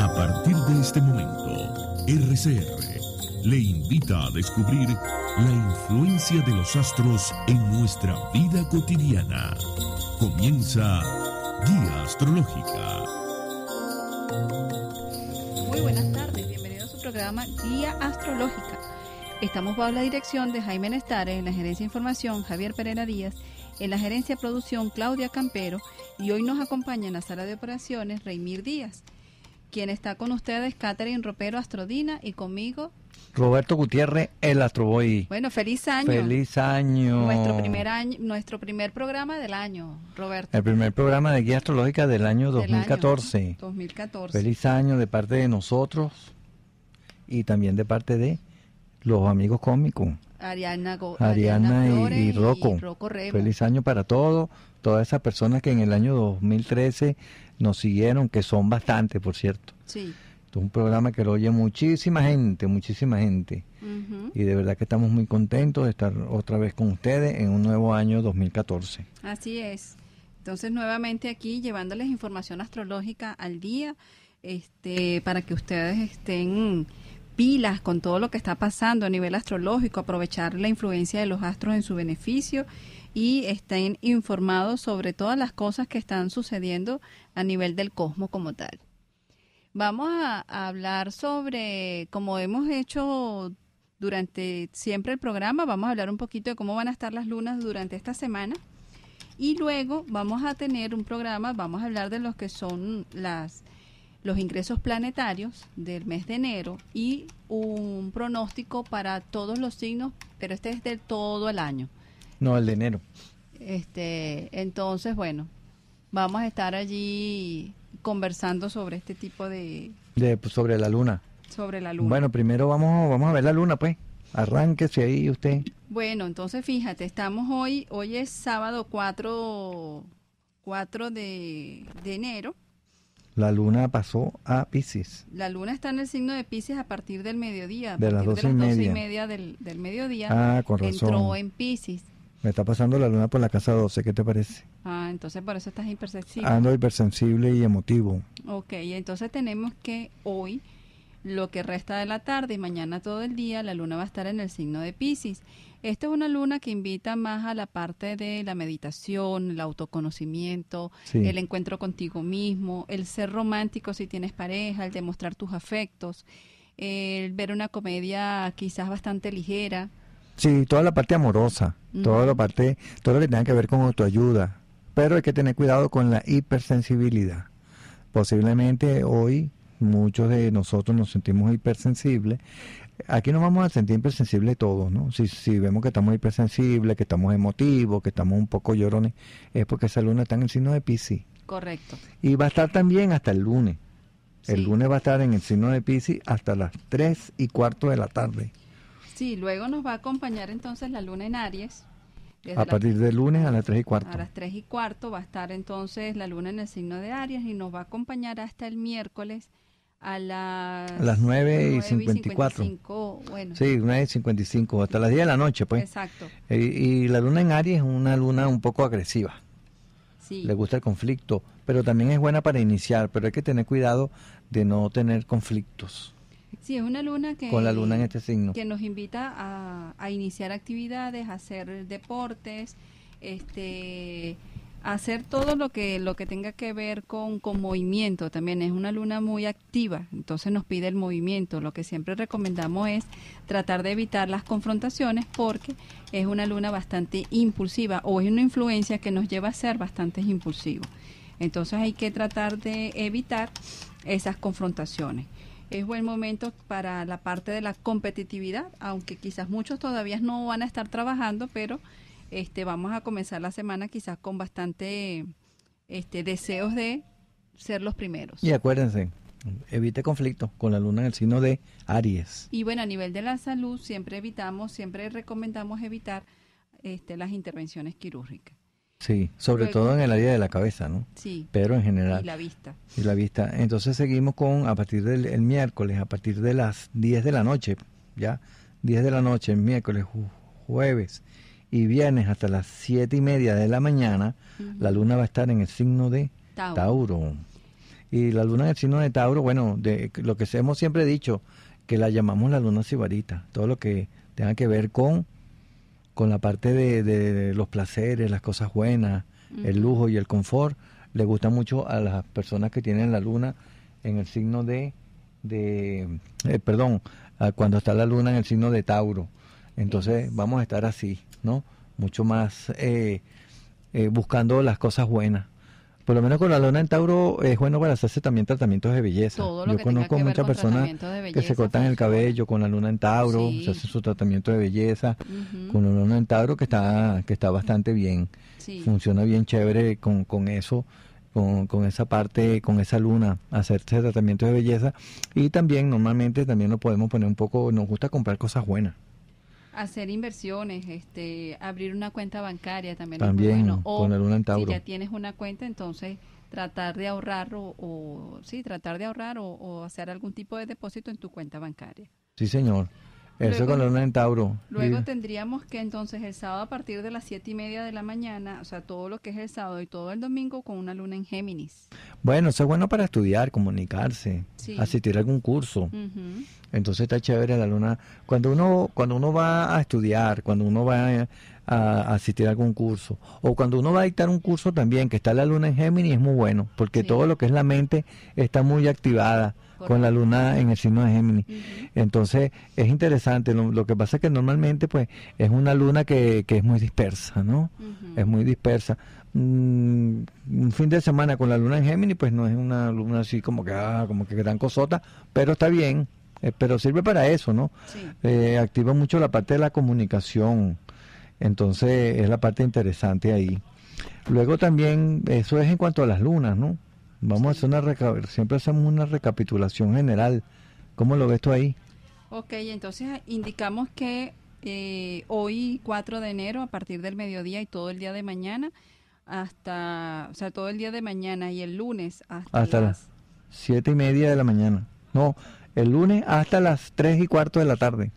A partir de este momento, RCR le invita a descubrir la influencia de los astros en nuestra vida cotidiana. Comienza Guía Astrológica. Muy buenas tardes, bienvenidos a su programa Guía Astrológica. Estamos bajo la dirección de Jaime Nestares, en la Gerencia de Información, Javier Pereira Díaz en la gerencia de producción Claudia Campero y hoy nos acompaña en la sala de operaciones Reymir Díaz, quien está con ustedes, Catherine Ropero Astrodina y conmigo. Roberto Gutiérrez, el Astroboy. Bueno, feliz año. Feliz año. Nuestro primer año, nuestro primer programa del año, Roberto. El primer programa de guía astrológica del año 2014. 2014. Feliz año de parte de nosotros y también de parte de los amigos cómicos. Ariana, y, Rocco. Feliz año para todos, todas esas personas que en el año 2013 nos siguieron, que son bastantes, por cierto. Sí. es un programa que lo oye muchísima gente, muchísima gente. Y de verdad que estamos muy contentos de estar otra vez con ustedes en un nuevo año 2014. Así es. Entonces, nuevamente aquí llevándoles información astrológica al día, este, para que ustedes estén pilas con todo lo que está pasando a nivel astrológico, aprovechar la influencia de los astros en su beneficio y estén informados sobre todas las cosas que están sucediendo a nivel del cosmos como tal. Vamos a, hablar sobre, como hemos hecho durante siempre el programa, vamos a hablar un poquito de cómo van a estar las lunas durante esta semana. Y luego vamos a tener un programa, vamos a hablar de lo que son las, los ingresos planetarios del mes de enero y un pronóstico para todos los signos, pero este es del todo el año. No, el de enero. Este, entonces, bueno, vamos a estar allí conversando sobre este tipo de, pues, sobre la luna. Sobre la luna. Bueno, primero vamos vamos a ver la luna, pues. Arránquese ahí usted. Bueno, entonces fíjate, estamos hoy, hoy es sábado 4 de, de enero la luna pasó a Pisces. La luna está en el signo de Pisces a partir del mediodía. de las doce y, media. y media del, mediodía. Ah, con Entró en Pisces. Me está pasando la luna por la casa 12, ¿qué te parece? Ah, entonces por eso estás hipersensible. Ando hipersensible y emotivo. Ok, entonces tenemos que hoy lo que resta de la tarde y mañana todo el día la luna va a estar en el signo de Pisces. Esta es una luna que invita más a la parte de la meditación, el autoconocimiento, el encuentro contigo mismo, el ser romántico si tienes pareja, el demostrar tus afectos, el ver una comedia quizás bastante ligera. Sí, toda la parte amorosa, toda la parte, todo lo que tenga que ver con autoayuda, pero hay que tener cuidado con la hipersensibilidad. Posiblemente hoy muchos de nosotros nos sentimos hipersensibles. Aquí nos vamos a sentir hipersensibles todos, ¿no? Si, si vemos que estamos hipersensibles, que estamos emotivos, que estamos un poco llorones, es porque esa luna está en el signo de Pisces. Correcto. Y va a estar también hasta el lunes. El lunes va a estar en el signo de Pisces hasta las 3 y cuarto de la tarde. Sí, luego nos va a acompañar entonces la luna en Aries. a partir del lunes a las 3 y cuarto. A las 3 y cuarto va a estar entonces la luna en el signo de Aries y nos va a acompañar hasta el miércoles a las, las 9 y 54. Sí, 9 y 55, hasta las 10 de la noche, pues. Exacto. Eh, y, la luna en Aries es una luna un poco agresiva. Sí. Le gusta el conflicto, pero también es buena para iniciar, pero hay que tener cuidado de no tener conflictos. Sí, es una luna que... Con la luna en este signo. Que nos invita a, a iniciar actividades, a hacer deportes, este hacer todo lo que, lo que tenga que ver con, con movimiento también. Es una luna muy activa, entonces nos pide el movimiento. Lo que siempre recomendamos es tratar de evitar las confrontaciones porque es una luna bastante impulsiva o es una influencia que nos lleva a ser bastante impulsivo. Entonces hay que tratar de evitar esas confrontaciones es buen momento para la parte de la competitividad, aunque quizás muchos todavía no van a estar trabajando, pero este, vamos a comenzar la semana quizás con bastante este, deseos de ser los primeros. Y acuérdense, evite conflictos con la luna en el signo de Aries. Y bueno, a nivel de la salud, siempre evitamos, siempre recomendamos evitar este, las intervenciones quirúrgicas. Sí, sobre todo en el área de la cabeza, ¿no? Sí. Pero en general. Y la vista. Y la vista. Entonces seguimos con, a partir del miércoles, a partir de las 10 de la noche, ya, 10 de la noche, miércoles, jueves, y viernes hasta las siete y media de la mañana, la luna va a estar en el signo de Tauro. Y la luna en el signo de Tauro, bueno, de lo que hemos siempre dicho, que la llamamos la luna sibarita, todo lo que tenga que ver con, con la parte de, los placeres, las cosas buenas, el lujo y el confort, le gusta mucho a las personas que tienen la luna en el signo de, de eh, perdón, cuando está la luna en el signo de Tauro. Entonces vamos a estar así. ¿no? Mucho más eh, eh, buscando las cosas buenas. Por lo menos con la luna en Tauro es bueno para hacerse también tratamientos de belleza. Yo conozco muchas personas que se cortan el cabello con la luna en Tauro, se hacen su tratamiento de belleza con la luna en Tauro que está, que está bastante bien. Funciona bien chévere con, con eso. Con, con, esa parte, con esa luna, hacerse tratamientos de belleza. Y también, normalmente, también lo podemos poner un poco, nos gusta comprar cosas buenas hacer inversiones, este, abrir una cuenta bancaria también. También, o, poner un Si ya tienes una cuenta, entonces tratar de ahorrar o, sí, tratar de ahorrar o, o hacer algún tipo de depósito en tu cuenta bancaria. Sí, señor. Eso con la luna en Tauro. Luego tendríamos que entonces el sábado a partir de las siete y media de la mañana, o sea, todo lo que es el sábado y todo el domingo con una luna en Géminis. Bueno, eso es bueno para estudiar, comunicarse, asistir a algún curso. Entonces está chévere la luna. Cuando uno, cuando uno va a estudiar, cuando uno va a, asistir a algún curso, o cuando uno va a dictar un curso también, que está la luna en Géminis, es muy bueno, porque todo lo que es la mente está muy activada con la luna en el signo de Géminis. Entonces, es interesante. Lo, que pasa es que normalmente, pues, es una luna que, que es muy dispersa, ¿no? Es muy dispersa. Mm, un fin de semana con la luna en Géminis, pues no es una luna así como que, ah, como que gran cosota, pero está bien. Eh, pero sirve para eso, ¿no? Eh, activa mucho la parte de la comunicación. Entonces, es la parte interesante ahí. Luego también, eso es en cuanto a las lunas, ¿no? Vamos a hacer una siempre hacemos una recapitulación general. ¿Cómo lo ves tú ahí? Ok, entonces ah, indicamos que eh, hoy 4 de enero, a partir del mediodía y todo el día de mañana, hasta, o sea, todo el día de mañana y el lunes hasta, hasta las 7 y media de la mañana. No, el lunes hasta las 3 y cuarto de la tarde.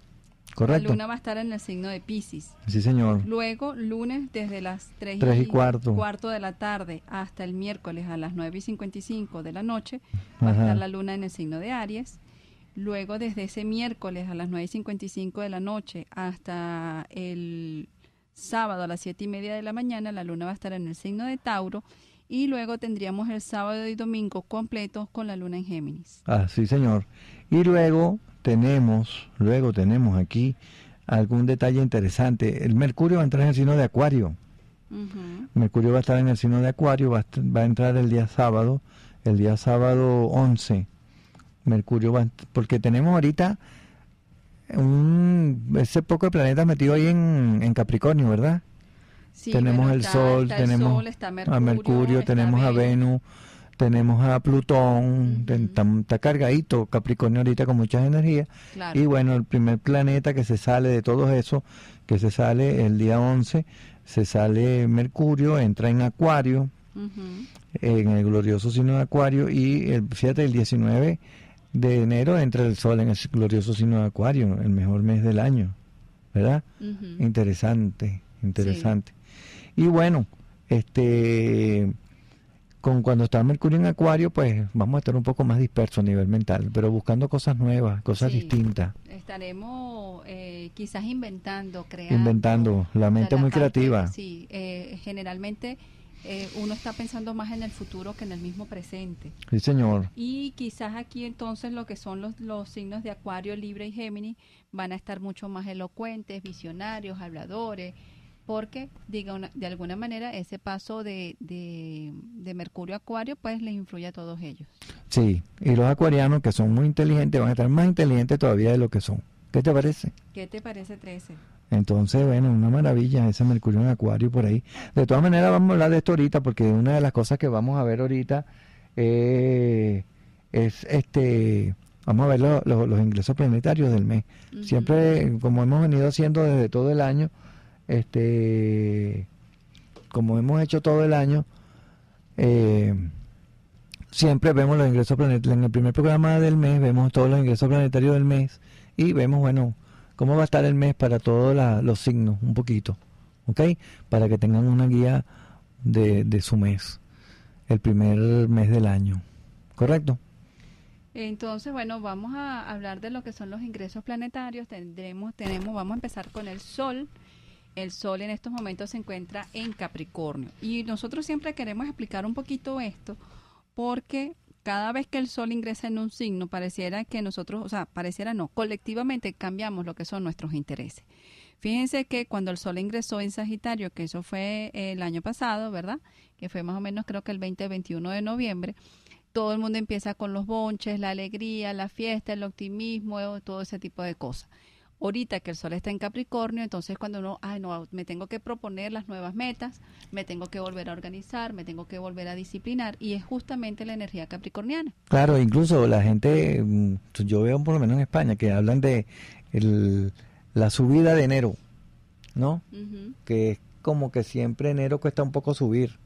Correcto. La luna va a estar en el signo de Pisces. Sí, señor. Luego, lunes, desde las 3, y, cuarto. de la tarde hasta el miércoles a las 9 y 55 de la noche, va a estar la luna en el signo de Aries. Luego, desde ese miércoles a las 9 y 55 de la noche hasta el sábado a las 7 y media de la mañana, la luna va a estar en el signo de Tauro y luego tendríamos el sábado y domingo completos con la luna en Géminis. Ah, sí, señor. Y luego tenemos, luego tenemos aquí algún detalle interesante. El Mercurio va a entrar en el signo de Acuario. Mercurio va a estar en el signo de Acuario, va a, entrar el día sábado, el día sábado 11. Mercurio va, porque tenemos ahorita ese poco de planetas metido ahí en, Capricornio, ¿verdad? Sí, tenemos el Sol, tenemos a Mercurio, tenemos a Venus tenemos a Plutón, está cargadito, Capricornio ahorita con muchas energías. Y bueno, el primer planeta que se sale de todo eso, que se sale el día 11, se sale Mercurio, entra en Acuario, en el glorioso signo de Acuario, y el, fíjate, el 19 de enero entra el Sol en el glorioso signo de Acuario, el mejor mes del año, ¿verdad? Interesante, interesante. Y bueno, este con cuando está Mercurio en Acuario, pues vamos a estar un poco más dispersos a nivel mental, pero buscando cosas nuevas, cosas distintas. Estaremos eh, quizás inventando, creando. Inventando, la mente muy creativa. Sí, eh, generalmente eh, uno está pensando más en el futuro que en el mismo presente. Sí, señor. Y quizás aquí entonces lo que son los, los signos de Acuario, libre y Géminis van a estar mucho más elocuentes, visionarios, habladores porque diga de alguna manera ese paso de, de, Mercurio Acuario pues les influye a todos ellos. Sí, y los acuarianos que son muy inteligentes van a estar más inteligentes todavía de lo que son. ¿Qué te parece? ¿Qué te parece 13? Entonces, bueno, una maravilla ese Mercurio en Acuario por ahí. De todas maneras vamos a hablar de esto ahorita porque una de las cosas que vamos a ver ahorita eh, es este vamos a ver los ingresos planetarios del mes. Siempre, como hemos venido haciendo desde todo el año, este, como hemos hecho todo el año, eh, siempre vemos los ingresos planetarios. En el primer programa del mes vemos todos los ingresos planetarios del mes y vemos, bueno, cómo va a estar el mes para todos los signos, un poquito, ¿ok? Para que tengan una guía de, de su mes, el primer mes del año, ¿correcto? Entonces, bueno, vamos a hablar de lo que son los ingresos planetarios. Tendremos, tenemos, vamos a empezar con el Sol, el Sol en estos momentos se encuentra en Capricornio. Y nosotros siempre queremos explicar un poquito esto porque cada vez que el Sol ingresa en un signo, pareciera que nosotros, o sea, pareciera no, colectivamente cambiamos lo que son nuestros intereses. Fíjense que cuando el Sol ingresó en Sagitario, que eso fue el año pasado, ¿verdad? Que fue más o menos creo que el 20-21 de noviembre, todo el mundo empieza con los bonches, la alegría, la fiesta, el optimismo, todo ese tipo de cosas ahorita que el sol está en Capricornio, entonces cuando uno, ay, no, me tengo que proponer las nuevas metas, me tengo que volver a organizar, me tengo que volver a disciplinar, y es justamente la energía capricorniana. Claro, incluso la gente, mm, yo veo por lo menos en España, que hablan de la subida de enero, ¿no? Que es como que siempre enero cuesta un poco subir,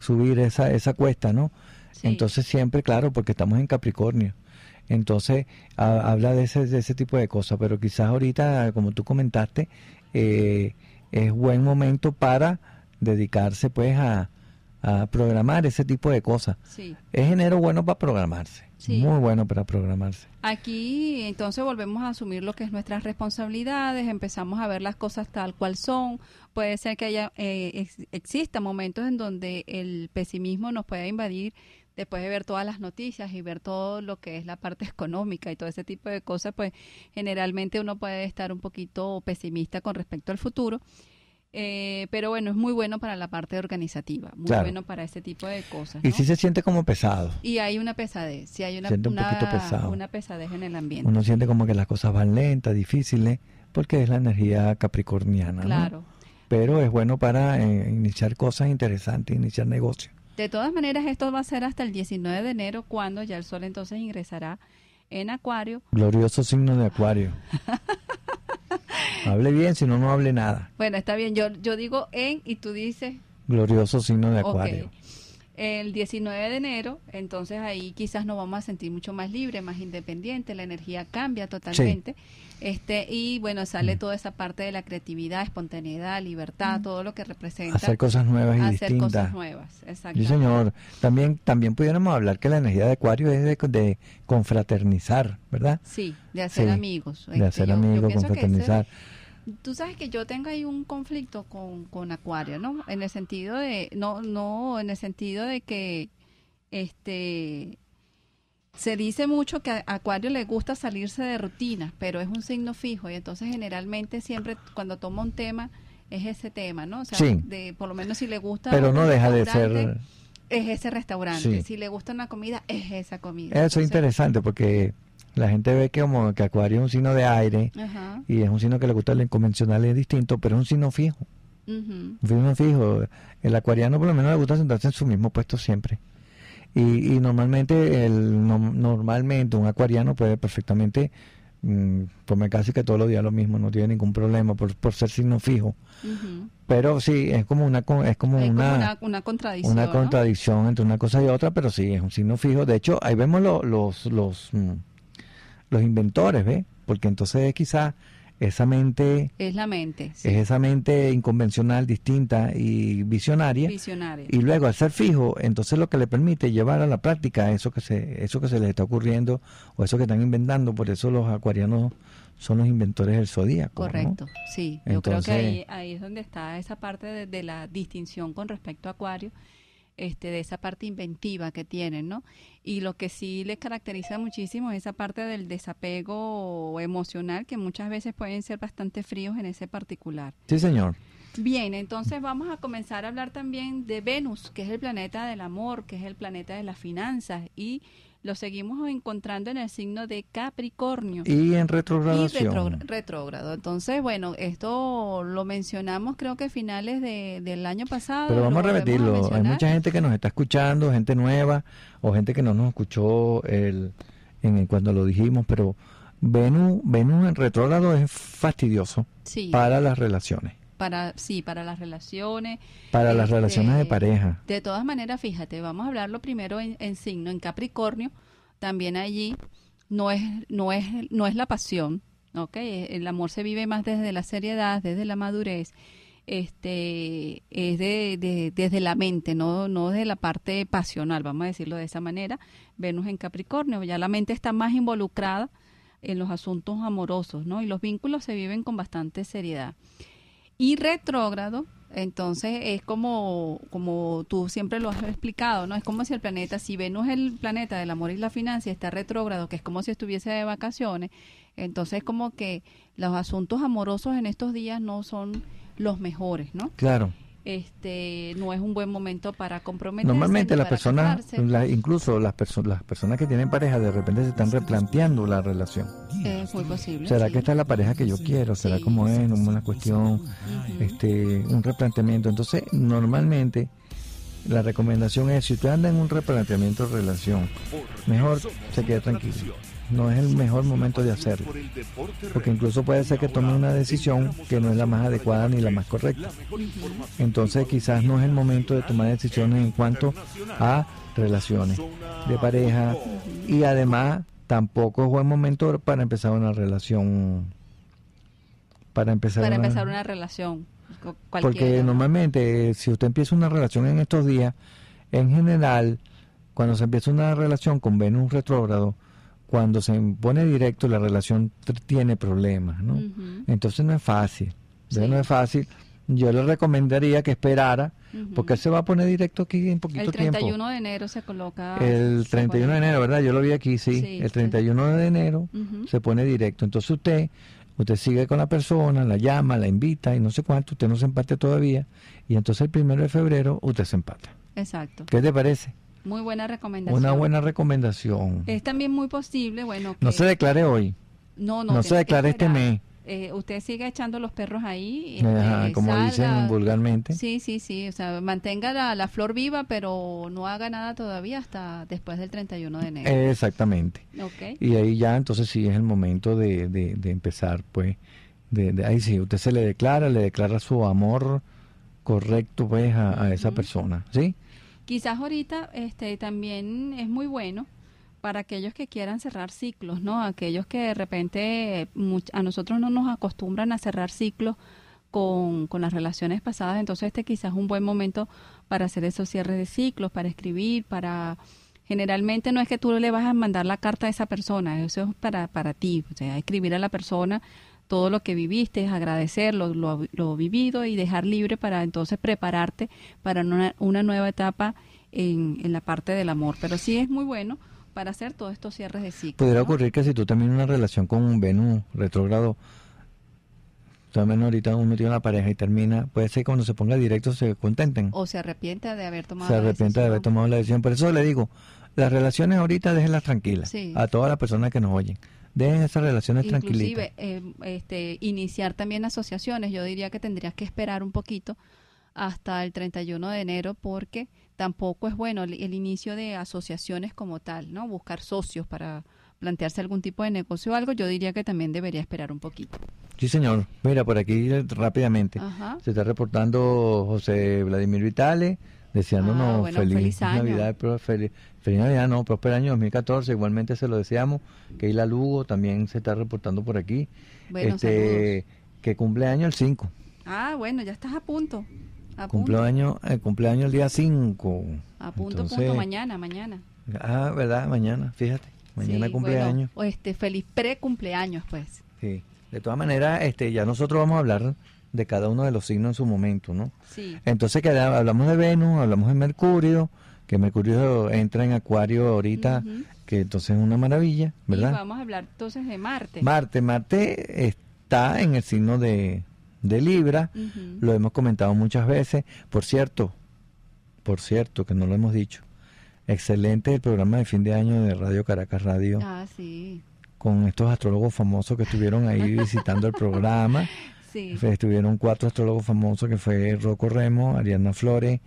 subir esa, esa cuesta, ¿no? Entonces siempre, claro, porque estamos en Capricornio. Entonces, habla de ese, tipo de cosas, pero quizás ahorita, como tú comentaste, eh, es buen momento para dedicarse pues a, programar ese tipo de cosas. Sí. Es enero bueno para programarse, muy bueno para programarse. Aquí entonces volvemos a asumir lo que es nuestras responsabilidades, empezamos a ver las cosas tal cual son. Puede ser que haya eh, exista momentos en donde el pesimismo nos pueda invadir después de ver todas las noticias y ver todo lo que es la parte económica y todo ese tipo de cosas, pues generalmente uno puede estar un poquito pesimista con respecto al futuro. Eh, pero bueno, es muy bueno para la parte organizativa, muy bueno para ese tipo de cosas. Y si se siente como pesado. Y hay una pesadez, si hay una, pesadez en el ambiente. Uno siente como que las cosas van lentas, difíciles, porque es la energía capricorniana. Claro. Pero es bueno para eh, iniciar cosas interesantes, iniciar negocios. De todas maneras, esto va a ser hasta el 19 de enero, cuando ya el sol entonces ingresará en Acuario. Glorioso signo de Acuario. hable bien, si no, no hable nada. Bueno, está bien, yo, yo digo en y tú dices... Glorioso signo de Acuario. El 19 de enero, entonces ahí quizás nos vamos a sentir mucho más libres, más independientes, la energía cambia totalmente. Este, y bueno, sale mm. toda esa parte de la creatividad, espontaneidad, libertad, mm. todo lo que representa. Hacer cosas nuevas y hacer cosas nuevas, exacto. Sí, señor. También, también pudiéramos hablar que la energía de Acuario es de, de confraternizar, ¿verdad? Sí, de hacer amigos. De hacer este, amigos, confraternizar. tú sabes que yo tengo ahí un conflicto con, con Acuario, ¿no? En el sentido de, no, no, en el sentido de que, este, se dice mucho que a Acuario le gusta salirse de rutina, pero es un signo fijo y entonces generalmente siempre cuando toma un tema es ese tema, ¿no? O sea, por lo menos si le gusta... Pero no deja de ser... Es ese restaurante. Si le gusta una comida, es esa comida. Eso es interesante porque la gente ve que, como, que Acuario es un signo de aire y es un signo que le gusta el convencional es distinto, pero es un signo fijo. Un signo fijo. El acuariano por lo menos le gusta sentarse en su mismo puesto siempre. Y, normalmente, el, normalmente un acuariano puede perfectamente mm, comer casi que todos los días lo mismo, no tiene ningún problema por, ser signo fijo. Pero sí, es como una es como, una, una, contradicción. entre una cosa y otra, pero sí, es un signo fijo. De hecho, ahí vemos los, los, mm, los inventores, ¿ves? Porque entonces quizás esa mente... Es la mente. Es esa mente inconvencional, distinta y visionaria. Y luego al ser fijo, entonces lo que le permite llevar a la práctica eso que se, eso que se les está ocurriendo o eso que están inventando, por eso los acuarianos son los inventores del zodíaco. Correcto, sí. Yo creo que ahí, ahí, es donde está esa parte de, de la distinción con respecto a Acuario este, de esa parte inventiva que tienen, ¿no? Y lo que sí les caracteriza muchísimo es esa parte del desapego emocional que muchas veces pueden ser bastante fríos en ese particular. Sí, señor. Bien, entonces vamos a comenzar a hablar también de Venus, que es el planeta del amor, que es el planeta de las finanzas y lo seguimos encontrando en el signo de Capricornio. Y en retrogradación. Y retrógrado. Entonces, bueno, esto lo mencionamos creo que a finales de, del año pasado. Pero vamos a repetirlo. Hay mucha gente que nos está escuchando, gente nueva o gente que no nos escuchó el, en, cuando lo dijimos, pero Venus, Venus en retrógrado es fastidioso para las relaciones para sí, para las relaciones. Para las este, relaciones de pareja. De todas maneras, fíjate, vamos a hablarlo primero en, signo, en Capricornio, también allí no es, no es, no es la pasión, ¿ok? El amor se vive más desde la seriedad, desde la madurez, este, es desde la mente, no, no desde la parte pasional, vamos a decirlo de esa manera. Venus en Capricornio, ya la mente está más involucrada en los asuntos amorosos, ¿no? Y los vínculos se viven con bastante seriedad. Y retrógrado, entonces es como, como tú siempre lo has explicado, ¿no? Es como si el planeta, si Venus es el planeta del amor y la financia, está retrógrado, que es como si estuviese de vacaciones, entonces como que los asuntos amorosos en estos días no son los mejores, ¿no? Claro este no es un buen momento para comprometerse. Normalmente pues. las personas, incluso las, personas que tienen pareja, de repente se están replanteando la relación. ¿Será que esta es la pareja que yo quiero? ¿Será como es? Una cuestión, este, un replanteamiento. Entonces, normalmente la recomendación es, si usted anda en un replanteamiento de relación, mejor se quede tranquilo no es el mejor momento de hacerlo, porque incluso puede ser que tome una decisión que no es la más adecuada ni la más correcta. Entonces quizás no es el momento de tomar decisiones en cuanto a relaciones de pareja y además tampoco es buen momento para empezar una relación. Para empezar, empezar una relación. Porque normalmente si usted empieza una relación en estos días, en general, cuando se empieza una relación con Venus retrógrado, cuando se pone directo la relación tiene problemas, ¿no? Entonces no es fácil, no es fácil. Yo le recomendaría que esperara, porque él se va a poner directo aquí en poquito tiempo. El 31 de enero se coloca. El 31 de enero, ¿verdad? Yo lo vi aquí, sí. el 31 de enero se pone directo. Entonces usted, usted sigue con la persona, la llama, la invita y no sé cuánto, usted no se empate todavía. Y entonces el primero de febrero usted se empata. Exacto. ¿Qué te parece? Muy buena recomendación. Una buena recomendación. Es también muy posible, bueno. no se declare hoy. No, no. No se declare este mes. Eh, usted sigue echando los perros ahí. Eh, este, como dicen vulgarmente. Sí, sí, sí. O sea, mantenga la, flor viva, pero no haga nada todavía hasta después del 31 de enero. exactamente. Okay. Y ahí ya entonces sí es el momento de, empezar, pues. De, ahí sí, usted se le declara, le declara su amor correcto, pues, a, esa persona, ¿sí? Quizás ahorita este, también es muy bueno para aquellos que quieran cerrar ciclos, ¿no? Aquellos que de repente a nosotros no nos acostumbran a cerrar ciclos con, con, las relaciones pasadas, entonces este quizás es un buen momento para hacer esos cierres de ciclos, para escribir, para... Generalmente no es que tú le vas a mandar la carta a esa persona, eso es para, para ti, o sea, escribir a la persona todo lo que viviste, agradecer lo, lo, vivido y dejar libre para entonces prepararte para una, nueva etapa en, la parte del amor. Pero sí es muy bueno para hacer todos estos cierres de ciclo. Podría ocurrir que si tú también una relación con un Venus retrógrado, también ahorita uno tiene una pareja y termina, puede ser que cuando se ponga directo se contenten. O se arrepienta de haber tomado la decisión. de haber tomado la decisión. Por eso le digo, las relaciones ahorita déjenlas tranquilas a todas las personas que nos oyen. Dejen esas relaciones Inclusive, eh, este, iniciar también asociaciones, yo diría que tendrías que esperar un poquito hasta el 31 de enero porque tampoco es bueno el, inicio de asociaciones como tal, ¿no? Buscar socios para plantearse algún tipo de negocio o algo, yo diría que también debería esperar un poquito. Sí, señor. Mira, por aquí rápidamente se está reportando José Vladimir Vitale, deseándonos ah, feliz, Navidad, pero feliz, Navidad, no, próspero año 2014, igualmente se lo deseamos. que Isla Lugo también se está reportando por aquí. este, que cumple año el 5. Ah, bueno, ya estás a punto. cumpleaños, eh, el día 5. A punto, punto, mañana, mañana. Ah, verdad, mañana, fíjate. Mañana cumpleaños. este, feliz pre-cumpleaños, pues. Sí. De todas maneras, este, ya nosotros vamos a hablar de cada uno de los signos en su momento, ¿no? Sí. Entonces que hablamos de Venus, hablamos de Mercurio, que Mercurio entra en Acuario ahorita, que entonces es una maravilla, ¿verdad? Y vamos a hablar entonces de Marte. Marte, Marte está en el signo de, de Libra, lo hemos comentado muchas veces. Por cierto, por cierto, que no lo hemos dicho, excelente el programa de fin de año de Radio Caracas Radio. Ah, sí. Con estos astrólogos famosos que estuvieron ahí visitando el programa. Estuvieron cuatro astrólogos famosos que fue Rocco Remo, Ariana Flores,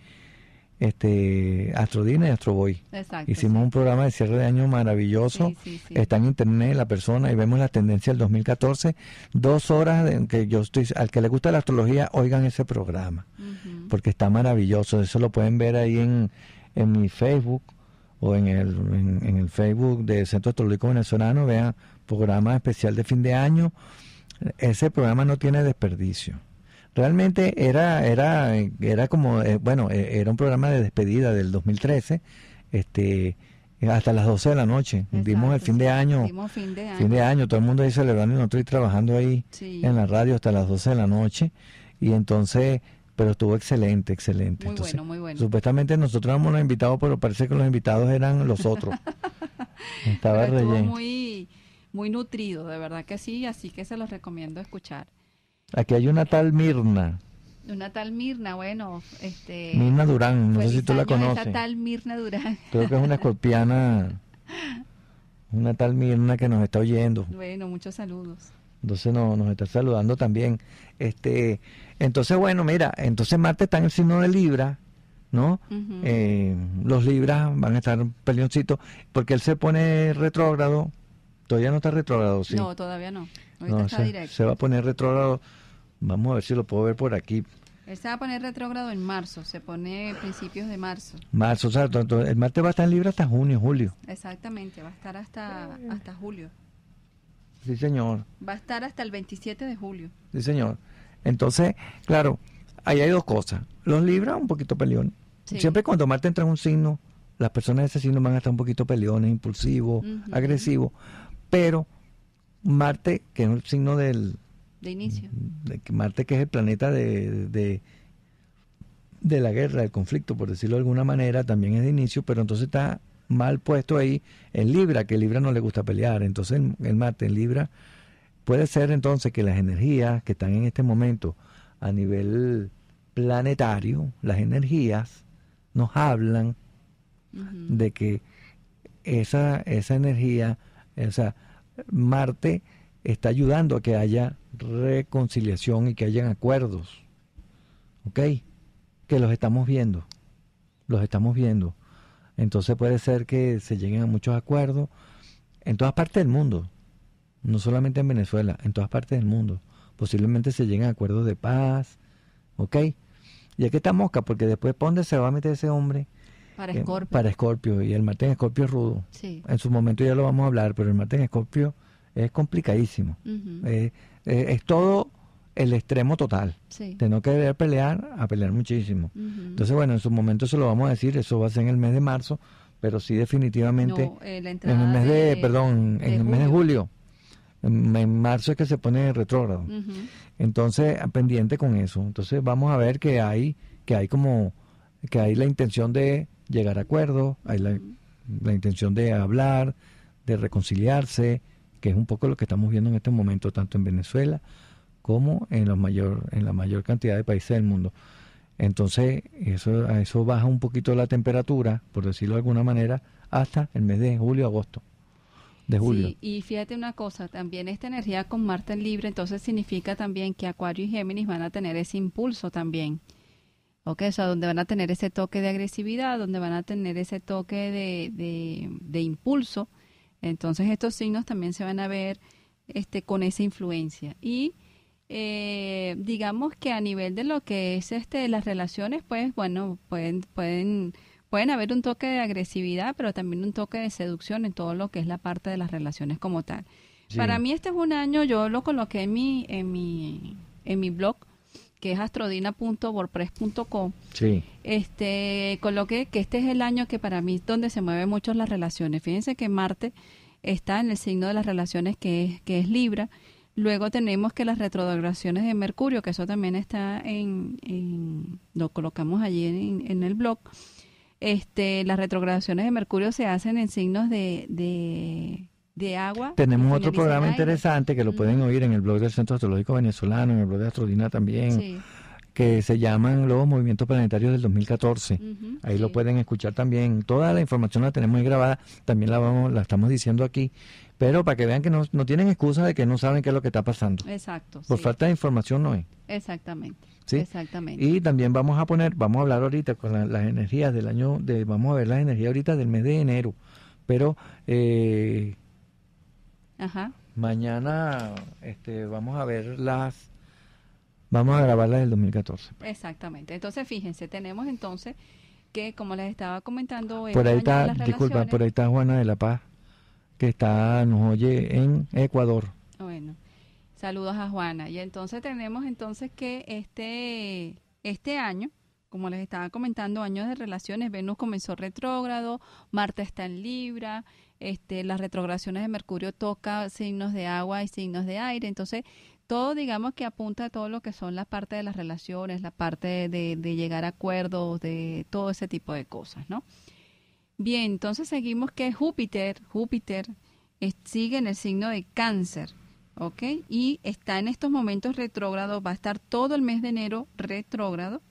este, Astrodina y Astroboy. Hicimos un programa de cierre de año maravilloso. Está en internet la persona y vemos la tendencia del 2014. Dos horas de, que yo estoy, al que le gusta la astrología, oigan ese programa, porque está maravilloso. Eso lo pueden ver ahí en, mi Facebook o en el, el Facebook de Centro Astrológico Venezolano. Vean programa especial de fin de año. Ese programa no tiene desperdicio. Realmente era, era, era como, eh, bueno, eh, era un programa de despedida del 2013, este, hasta las 12 de la noche. vimos dimos el fin de año. fin de año. todo el mundo ahí celebrando y nosotros trabajando ahí en la radio hasta las 12 de la noche. Y entonces, pero estuvo excelente, excelente. Supuestamente nosotros éramos los invitados, pero parece que los invitados eran los otros. Estaba relleno. muy muy nutrido, de verdad que sí, así que se los recomiendo escuchar. Aquí hay una tal Mirna. Una tal Mirna, bueno, este, Mirna Durán, no sé si tú la conoces. tal Mirna Durán. Creo que es una escorpiana, una tal Mirna que nos está oyendo. Bueno, muchos saludos. Entonces no, nos está saludando también. Este, entonces, bueno, mira, entonces Marte está en el signo de Libra, ¿no? Eh, los Libras van a estar peleoncito porque él se pone retrógrado Todavía no está retrógrado, sí. No, todavía no. Ahorita está se, directo. Se va a poner retrógrado. Vamos a ver si lo puedo ver por aquí. Él se va a poner retrógrado en marzo, se pone principios de marzo. Marzo, o sea, el Marte va a estar en libre hasta junio, julio. Exactamente, va a estar hasta, eh. hasta julio. Sí, señor. Va a estar hasta el 27 de julio. Sí, señor. Entonces, claro, ahí hay dos cosas. Los Libra, un poquito peleón. Siempre cuando Marte entra en un signo, las personas de ese signo van a estar un poquito peleones, impulsivos, agresivos pero Marte, que es el signo del... De inicio. De, Marte, que es el planeta de, de, la guerra, del conflicto, por decirlo de alguna manera, también es de inicio, pero entonces está mal puesto ahí en Libra, que Libra no le gusta pelear. Entonces el Marte en Libra puede ser entonces que las energías que están en este momento a nivel planetario, las energías nos hablan de que esa, esa energía o sea, Marte está ayudando a que haya reconciliación y que hayan acuerdos. ¿Ok? Que los estamos viendo. Los estamos viendo. Entonces puede ser que se lleguen a muchos acuerdos en todas partes del mundo. No solamente en Venezuela, en todas partes del mundo. Posiblemente se lleguen a acuerdos de paz. ¿Ok? Y aquí está Mosca, porque después, ¿para dónde se va a meter ese hombre? Para eh, Scorpio. para Scorpio, Y el Marte en Escorpio es rudo. Sí. En su momento ya lo vamos a hablar, pero el Marte en Escorpio es complicadísimo. Eh, eh, es todo el extremo total. Sí. De no querer pelear a pelear muchísimo. Entonces, bueno, en su momento se lo vamos a decir, eso va a ser en el mes de marzo, pero sí definitivamente en el mes de, perdón, en el mes de julio. En, marzo es que se pone retrógrado. Entonces, pendiente con eso. Entonces, vamos a ver que hay que hay como que hay la intención de llegar a acuerdo, hay la, intención de hablar, de reconciliarse, que es un poco lo que estamos viendo en este momento, tanto en Venezuela como en, los mayor, en la mayor cantidad de países del mundo. Entonces, eso, a eso baja un poquito la temperatura, por decirlo de alguna manera, hasta el mes de julio, agosto. De julio. y fíjate una cosa, también esta energía con Marte libre, entonces significa también que Acuario y Géminis van a tener ese impulso también. Ok, o sea, donde van a tener ese toque de agresividad, donde van a tener ese toque de, impulso. Entonces estos signos también se van a ver este, con esa influencia. Y eh, digamos que a nivel de lo que es este, las relaciones, pues bueno, pueden, pueden, pueden haber un toque de agresividad, pero también un toque de seducción en todo lo que es la parte de las relaciones como tal. Para mí este es un año, yo lo coloqué en mi, en mi, en mi blog, que es astrodina.wordpress.com, sí. este, coloque que este es el año que para mí es donde se mueven mucho las relaciones. Fíjense que Marte está en el signo de las relaciones que es, que es Libra. Luego tenemos que las retrogradaciones de Mercurio, que eso también está en, lo colocamos allí en, el blog. Este, las retrogradaciones de Mercurio se hacen en signos de de agua. Tenemos otro programa interesante que lo mm. pueden oír en el blog del Centro Astrológico Venezolano, en el blog de Astrodina también. que se llaman los movimientos planetarios del 2014. Ahí lo pueden escuchar también. Toda la información la tenemos grabada, también la vamos la estamos diciendo aquí, pero para que vean que no, tienen excusa de que no saben qué es lo que está pasando. Exacto. Por falta de información no es. Exactamente. ¿Sí? Exactamente. Y también vamos a poner, vamos a hablar ahorita con las energías del año, de, vamos a ver las energías ahorita del mes de enero, pero eh, Ajá. Mañana este, vamos a ver las... Vamos a grabarlas del 2014. Pues. Exactamente. Entonces, fíjense, tenemos entonces que, como les estaba comentando... Por ahí está, disculpa, por ahí está Juana de la Paz, que está, nos oye en Ecuador. Bueno, saludos a Juana. Y entonces tenemos entonces que este, este año como les estaba comentando, años de relaciones, Venus comenzó retrógrado, Marta está en Libra, este, las retrogradaciones de Mercurio toca signos de agua y signos de aire, entonces todo digamos que apunta a todo lo que son la parte de las relaciones, la parte de, llegar a acuerdos, de todo ese tipo de cosas, ¿no? Bien, entonces seguimos que Júpiter, Júpiter sigue en el signo de cáncer, ¿ok? Y está en estos momentos retrógrado, va a estar todo el mes de enero retrógrado,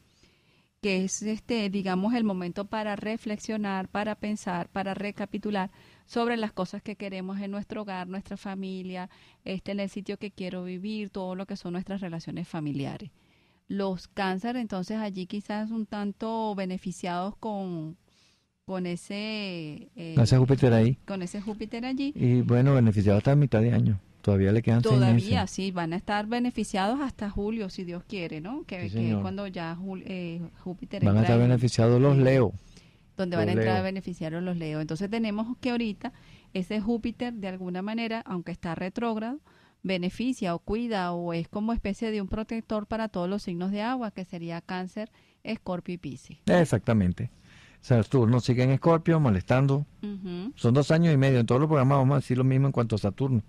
que es este, digamos, el momento para reflexionar, para pensar, para recapitular, sobre las cosas que queremos en nuestro hogar, nuestra familia, este, en el sitio que quiero vivir, todo lo que son nuestras relaciones familiares. Los cáncer, entonces allí quizás un tanto beneficiados con, con ese, eh, Júpiter ahí. Con ese Júpiter allí. Y bueno, beneficiados hasta mitad de año. Todavía le quedan Todavía, sí, van a estar beneficiados hasta julio, si Dios quiere, ¿no? Que, es cuando ya eh, Júpiter... Van a estar beneficiados los Leo donde van a entrar a beneficiar los Leo. Entonces tenemos que ahorita ese Júpiter de alguna manera, aunque está retrógrado, beneficia o cuida o es como especie de un protector para todos los signos de agua, que sería cáncer, escorpio y piscis. Exactamente. Saturno sigue en escorpio molestando. Son dos años y medio. En todos los programas vamos a decir lo mismo en cuanto a Saturno.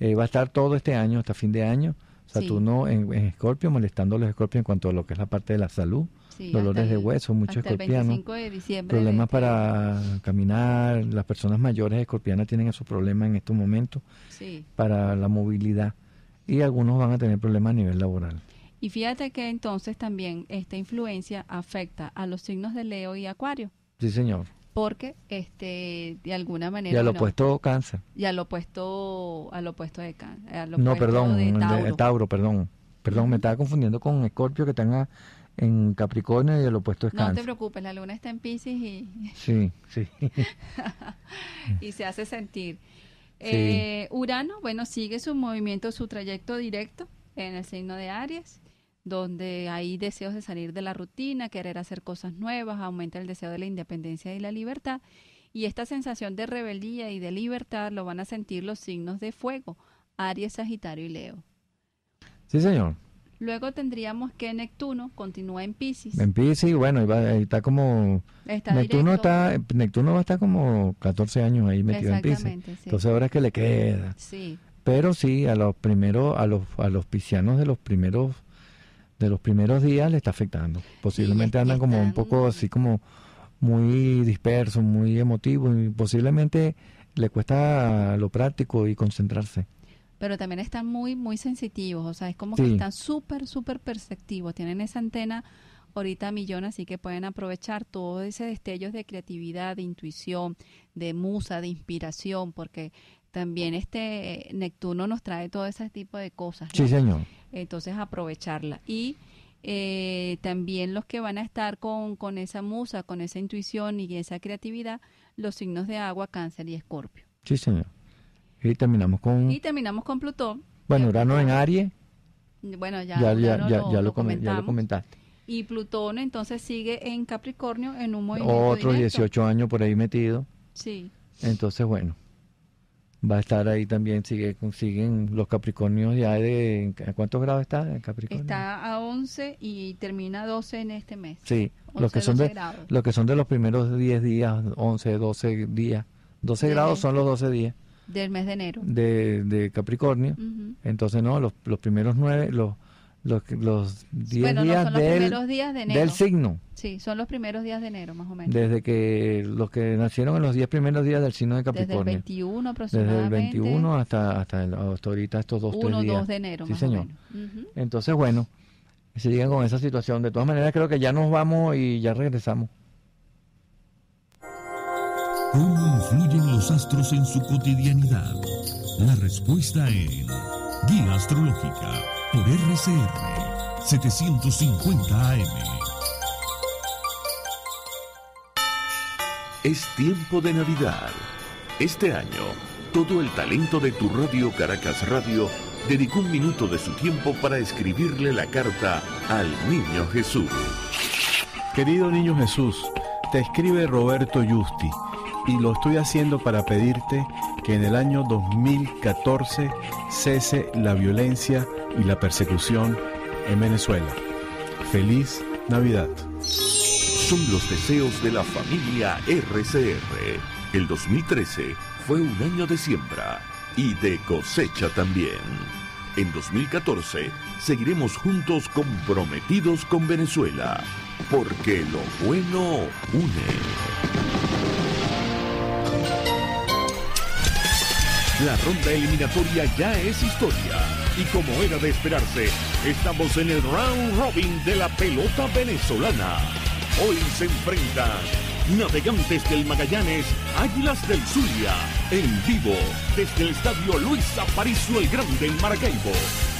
Eh, va a estar todo este año, hasta fin de año, Saturno en escorpio molestando a los escorpios en cuanto a lo que es la parte de la salud dolores de hueso, muchos escorpianos, problemas para caminar, las personas mayores escorpianas tienen esos problemas en estos momentos sí. para la movilidad y algunos van a tener problemas a nivel laboral. Y fíjate que entonces también esta influencia afecta a los signos de Leo y Acuario. Sí, señor. Porque este de alguna manera y al opuesto cáncer. Y al opuesto al opuesto de cáncer. no, perdón, El Tauro. perdón. Perdón, me estaba confundiendo con Escorpio que tenga en Capricornio y el opuesto es Cáncer. No te preocupes, la luna está en Pisces y... Sí, sí. y se hace sentir. Eh, Urano, bueno, sigue su movimiento, su trayecto directo en el signo de Aries, donde hay deseos de salir de la rutina, querer hacer cosas nuevas, aumenta el deseo de la independencia y la libertad. Y esta sensación de rebeldía y de libertad lo van a sentir los signos de fuego, Aries, Sagitario y Leo. Sí, señor. Luego tendríamos que Neptuno continúa en Pisces. En Pisces, bueno, iba, está como... Está Neptuno, está, Neptuno va a estar como 14 años ahí metido en Pisces. Entonces ahora es que le queda. Sí. Pero sí, a los primeros, a los, a los piscianos de los primeros de los primeros días le está afectando. Posiblemente andan como un poco así como muy dispersos, muy emotivos y posiblemente le cuesta lo práctico y concentrarse pero también están muy, muy sensitivos, o sea, es como que están súper, súper perceptivos, tienen esa antena ahorita millón, así que pueden aprovechar todos esos destellos de creatividad, de intuición, de musa, de inspiración, porque también este eh, Neptuno nos trae todo ese tipo de cosas. Sí, señor. Entonces aprovecharla. Y eh, también los que van a estar con, con esa musa, con esa intuición y esa creatividad, los signos de agua, cáncer y escorpio. Sí, señor. Y terminamos con... Y terminamos con Plutón. Bueno, Urano en Aries. Bueno, ya, lo, comentaste. Y Plutón entonces sigue en Capricornio en un movimiento. Otros 18 años por ahí metido. Sí. Entonces, bueno, va a estar ahí también, sigue, siguen los Capricornios ya de... ¿A cuántos grados está en Capricornio? Está a 11 y termina 12 en este mes. Sí, los, que son de, los que son de los primeros 10 días, 11, 12 días. 12 grados son los 12 días. Del mes de enero. De, Capricornio. Entonces, no, los, los primeros nueve, los, los, los diez días, del, del signo. Sí, son los primeros días de enero, más o menos. Desde que los que nacieron en los diez primeros días del signo de Capricornio. Desde el 21 aproximadamente. Desde el 21 hasta, hasta, ahorita estos dos, tres días. 2 de enero, más señor. O menos. Entonces, bueno, se llegan con esa situación. De todas maneras, creo que ya nos vamos y ya regresamos. ¿Cómo influyen los astros en su cotidianidad? La respuesta en Guía Astrológica por RCR 750 AM. Es tiempo de Navidad. Este año, todo el talento de tu radio Caracas Radio dedicó un minuto de su tiempo para escribirle la carta al Niño Jesús. Querido Niño Jesús, te escribe Roberto Justi y lo estoy haciendo para pedirte que en el año 2014 cese la violencia y la persecución en Venezuela. Feliz Navidad. Son los deseos de la familia RCR. El 2013 fue un año de siembra y de cosecha también. En 2014 seguiremos juntos comprometidos con Venezuela, porque lo bueno une. La ronda eliminatoria ya es historia. Y como era de esperarse, estamos en el round robin de la pelota venezolana. Hoy se enfrentan Navegantes del Magallanes, Águilas del Zulia, en vivo desde el estadio Luis Aparicio el Grande en Maracaibo,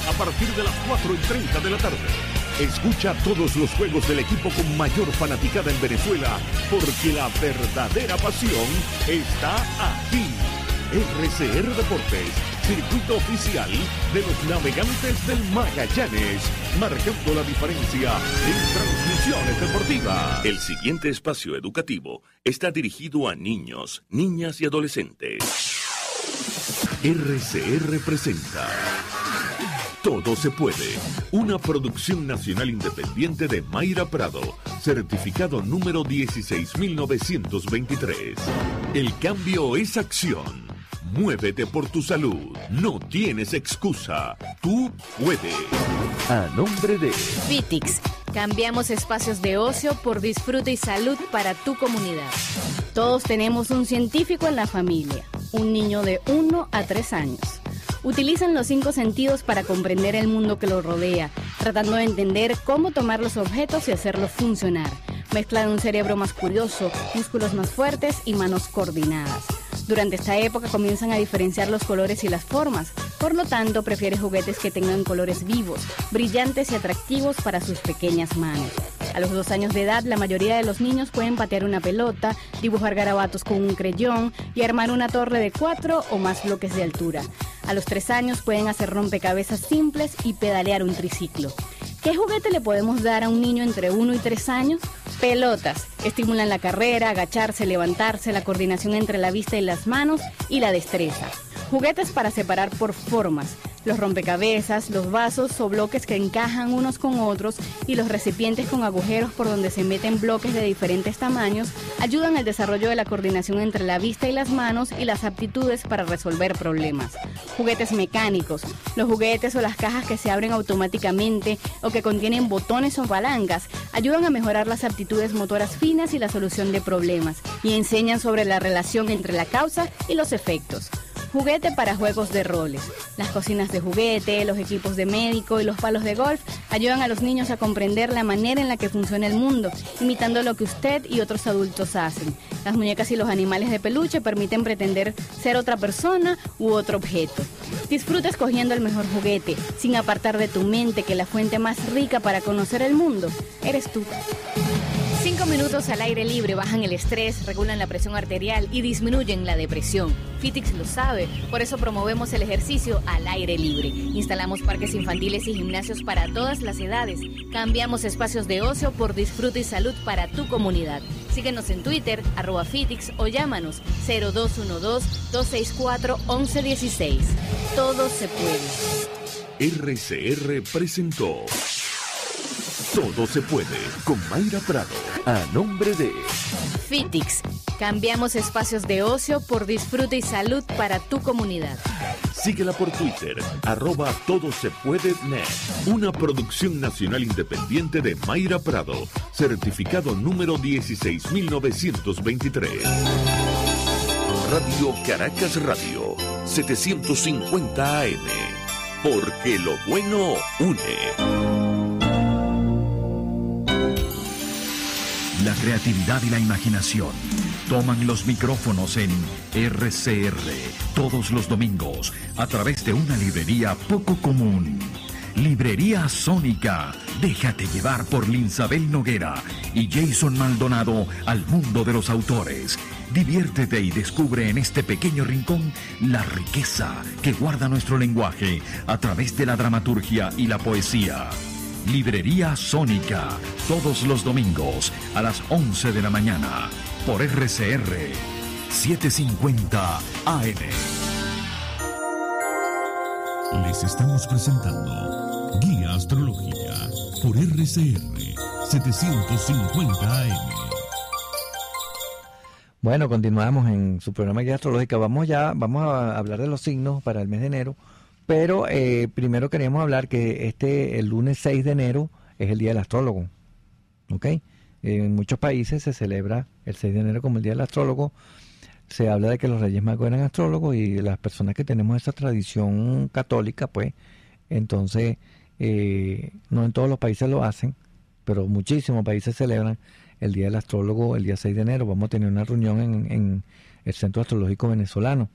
a partir de las 4 y 30 de la tarde. Escucha todos los juegos del equipo con mayor fanaticada en Venezuela, porque la verdadera pasión está aquí. RCR Deportes, circuito oficial de los navegantes del Magallanes, marcando la diferencia en transmisiones deportivas. El siguiente espacio educativo está dirigido a niños, niñas y adolescentes. RCR presenta todo se puede. Una producción nacional independiente de Mayra Prado, certificado número 16923. El cambio es acción. Muévete por tu salud. No tienes excusa. Tú puedes. A nombre de Vitix. Cambiamos espacios de ocio por disfrute y salud para tu comunidad. Todos tenemos un científico en la familia, un niño de 1 a 3 años. Utilizan los cinco sentidos para comprender el mundo que los rodea, tratando de entender cómo tomar los objetos y hacerlos funcionar. Mezclan un cerebro más curioso, músculos más fuertes y manos coordinadas. Durante esta época comienzan a diferenciar los colores y las formas, por lo tanto prefiere juguetes que tengan colores vivos, brillantes y atractivos para sus pequeñas manos. A los dos años de edad, la mayoría de los niños pueden patear una pelota, dibujar garabatos con un creyón y armar una torre de cuatro o más bloques de altura. A los tres años pueden hacer rompecabezas simples y pedalear un triciclo. ¿Qué juguete le podemos dar a un niño entre 1 y 3 años? Pelotas. Estimulan la carrera, agacharse, levantarse, la coordinación entre la vista y las manos y la destreza. Juguetes para separar por formas. Los rompecabezas, los vasos o bloques que encajan unos con otros y los recipientes con agujeros por donde se meten bloques de diferentes tamaños ayudan al desarrollo de la coordinación entre la vista y las manos y las aptitudes para resolver problemas juguetes mecánicos, los juguetes o las cajas que se abren automáticamente o que contienen botones o palancas ayudan a mejorar las aptitudes motoras finas y la solución de problemas y enseñan sobre la relación entre la causa y los efectos juguete para juegos de roles. Las cocinas de juguete, los equipos de médico y los palos de golf ayudan a los niños a comprender la manera en la que funciona el mundo, imitando lo que usted y otros adultos hacen. Las muñecas y los animales de peluche permiten pretender ser otra persona u otro objeto. Disfruta escogiendo el mejor juguete, sin apartar de tu mente que la fuente más rica para conocer el mundo eres tú. Cinco minutos al aire libre bajan el estrés, regulan la presión arterial y disminuyen la depresión. Fitix lo sabe, por eso promovemos el ejercicio al aire libre. Instalamos parques infantiles y gimnasios para todas las edades. Cambiamos espacios de ocio por disfrute y salud para tu comunidad. Síguenos en Twitter, arroba Fitix o llámanos 0212-264-1116. Todo se puede. RCR presentó. Todo se puede con Mayra Prado, a nombre de Fitix. Cambiamos espacios de ocio por disfrute y salud para tu comunidad. Síguela por Twitter, arroba Todo se puede net. Una producción nacional independiente de Mayra Prado, certificado número 16923. Radio Caracas Radio, 750 AM. Porque lo bueno une. creatividad y la imaginación toman los micrófonos en RCR todos los domingos a través de una librería poco común. Librería Sónica. Déjate llevar por Linsabel Noguera y Jason Maldonado al mundo de los autores. Diviértete y descubre en este pequeño rincón la riqueza que guarda nuestro lenguaje a través de la dramaturgia y la poesía. Librería Sónica, todos los domingos a las 11 de la mañana por RCR 750 AM. Les estamos presentando Guía Astrología, por RCR 750 AM. Bueno, continuamos en su programa Guía Astrológica. Vamos ya, vamos a hablar de los signos para el mes de enero pero eh, primero queríamos hablar que este, el lunes 6 de enero, es el Día del Astrólogo. ¿Ok? En muchos países se celebra el 6 de enero como el Día del Astrólogo. Se habla de que los Reyes Magos eran astrólogos y las personas que tenemos esa tradición católica, pues, entonces, eh, no en todos los países lo hacen, pero muchísimos países celebran el Día del Astrólogo el día 6 de enero. Vamos a tener una reunión en, en el Centro Astrológico Venezolano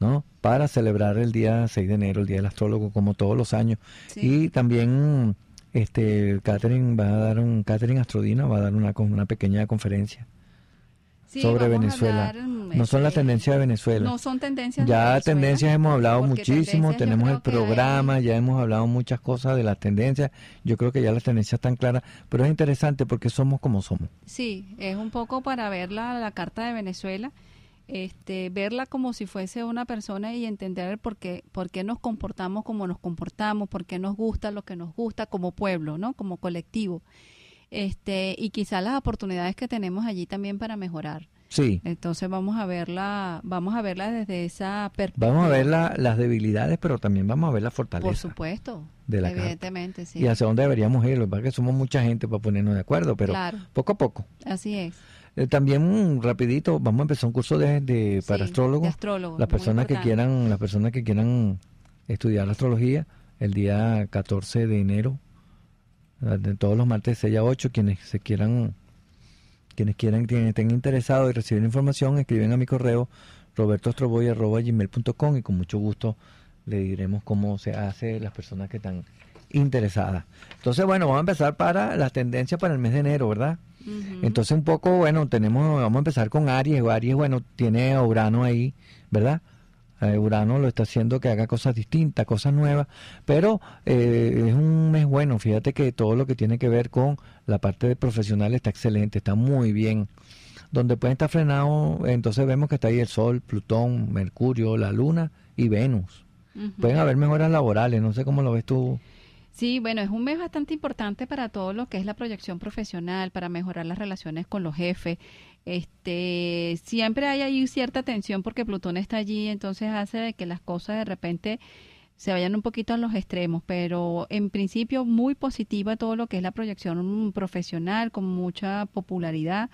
¿no? Para celebrar el día 6 de enero, el Día del Astrólogo, como todos los años. Y también este Catherine va a dar un Astrodina va a dar una una pequeña conferencia. sobre Venezuela. no son las este, tendencias de Venezuela. No son tendencias. Ya tendencias hemos hablado muchísimo, tenemos el programa, ya hemos hablado muchas cosas de las tendencias. Yo creo que ya las tendencias están claras, pero es interesante porque somos como somos. Sí, es un poco para ver la carta de Venezuela este, verla como si fuese una persona y entender por qué, nos comportamos como nos comportamos, por qué nos gusta lo que nos gusta como pueblo, ¿no? Como colectivo. Este, y quizás las oportunidades que tenemos allí también para mejorar. Sí. Entonces vamos a verla, vamos a verla desde esa perspectiva. Vamos a ver las debilidades, pero también vamos a ver las fortalezas. Por supuesto. De la evidentemente, sí. Y hacia dónde deberíamos ir, lo que que somos mucha gente para ponernos de acuerdo, pero poco a poco. Así es. Eh, también mm, rapidito, vamos a empezar un curso de, para astrólogos. las personas que quieran, las personas que quieran estudiar astrología, el día 14 de enero, de todos los martes 6 a 8, quienes se quieran, quienes quieran, estén interesados y recibir información, escriben a mi correo robertoastroboy.com y con mucho gusto le diremos cómo se hace las personas que están interesadas. Entonces, bueno, vamos a empezar para las tendencias para el mes de enero, ¿verdad? Entonces un poco, bueno, tenemos, vamos a empezar con Aries. Aries, bueno, tiene a Urano ahí, ¿verdad? Eh, Urano lo está haciendo que haga cosas distintas, cosas nuevas, pero eh, es un mes bueno. Fíjate que todo lo que tiene que ver con la parte de profesional está excelente, está muy bien donde puede estar frenado, entonces vemos que está ahí el Sol, Plutón, Mercurio, la Luna y Venus. Pueden haber mejoras laborales, no sé cómo lo ves tú. Sí, bueno, es un mes bastante importante para todo lo que es la proyección profesional, para mejorar las relaciones con los jefes. Este, siempre hay ahí cierta tensión porque Plutón está allí, entonces hace de que las cosas de repente se vayan un poquito a los extremos, pero en principio muy positiva todo lo que es la proyección profesional con mucha popularidad,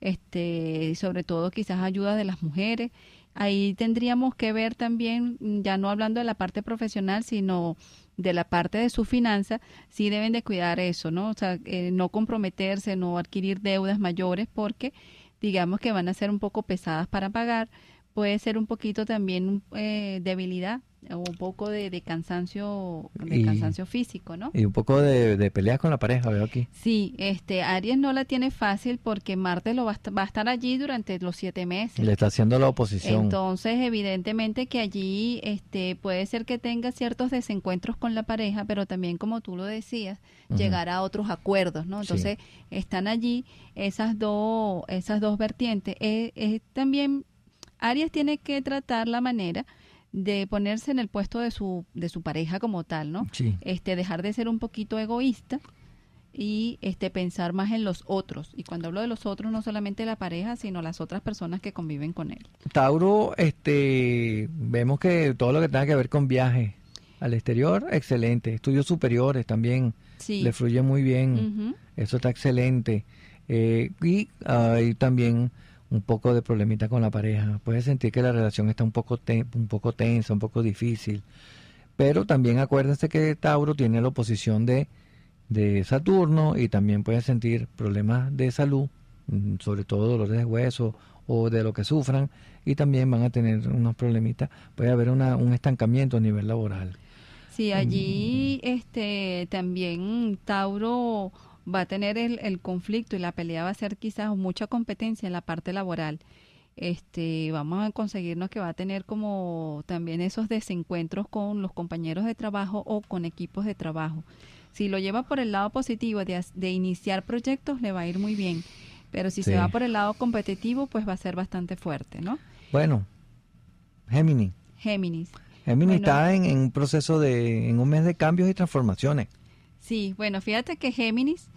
este, sobre todo quizás ayuda de las mujeres ahí tendríamos que ver también, mm, ya no hablando de la parte profesional, sino de la parte de su finanza, si deben de cuidar eso, ¿no? O sea, eh, no comprometerse, no adquirir deudas mayores porque digamos que van a ser un poco pesadas para pagar, puede ser un poquito también eh, debilidad un poco de, cansancio de cansancio físico, ¿no? Y un poco de, de, peleas con la pareja, veo aquí. Sí, este Aries no la tiene fácil porque Marte lo va, a estar allí durante los siete meses. Le está haciendo la oposición. Entonces, evidentemente que allí este puede ser que tenga ciertos desencuentros con la pareja, pero también, como tú lo decías, llegar a otros acuerdos, ¿no? Entonces, están allí esas dos esas dos vertientes. Eh, eh, también Aries tiene que tratar la manera de ponerse en el puesto de su, de su pareja como tal, ¿no? Sí. Este, dejar de ser un poquito egoísta y este pensar más en los otros. Y cuando hablo de los otros, no solamente la pareja, sino las otras personas que conviven con él. Tauro, este vemos que todo lo que tenga que ver con viajes al exterior, excelente. Estudios superiores también le fluye muy bien. Eso está excelente. Eh, y, hay ah, también un poco de problemita con la pareja, puedes sentir que la relación está un poco, un poco tensa, un poco difícil. Pero también acuérdense que Tauro tiene la oposición de, de Saturno y también puede sentir problemas de salud, mm, sobre todo dolores de hueso o de lo que sufran, y también van a tener unos problemitas, puede haber una, un estancamiento a nivel laboral. Sí, allí este también Tauro va a tener el, conflicto y la pelea va a ser quizás mucha competencia en la parte laboral. Este, vamos a conseguirnos que va a tener como también esos desencuentros con los compañeros de trabajo o con equipos de trabajo. Si lo lleva por el lado positivo de, iniciar proyectos, le va a ir muy bien. Pero si se va por el lado competitivo, pues va a ser bastante fuerte, ¿no? Bueno, Géminis. Géminis. Géminis está en, en, un proceso de, en un mes de cambios y transformaciones. Sí, bueno, fíjate que Géminis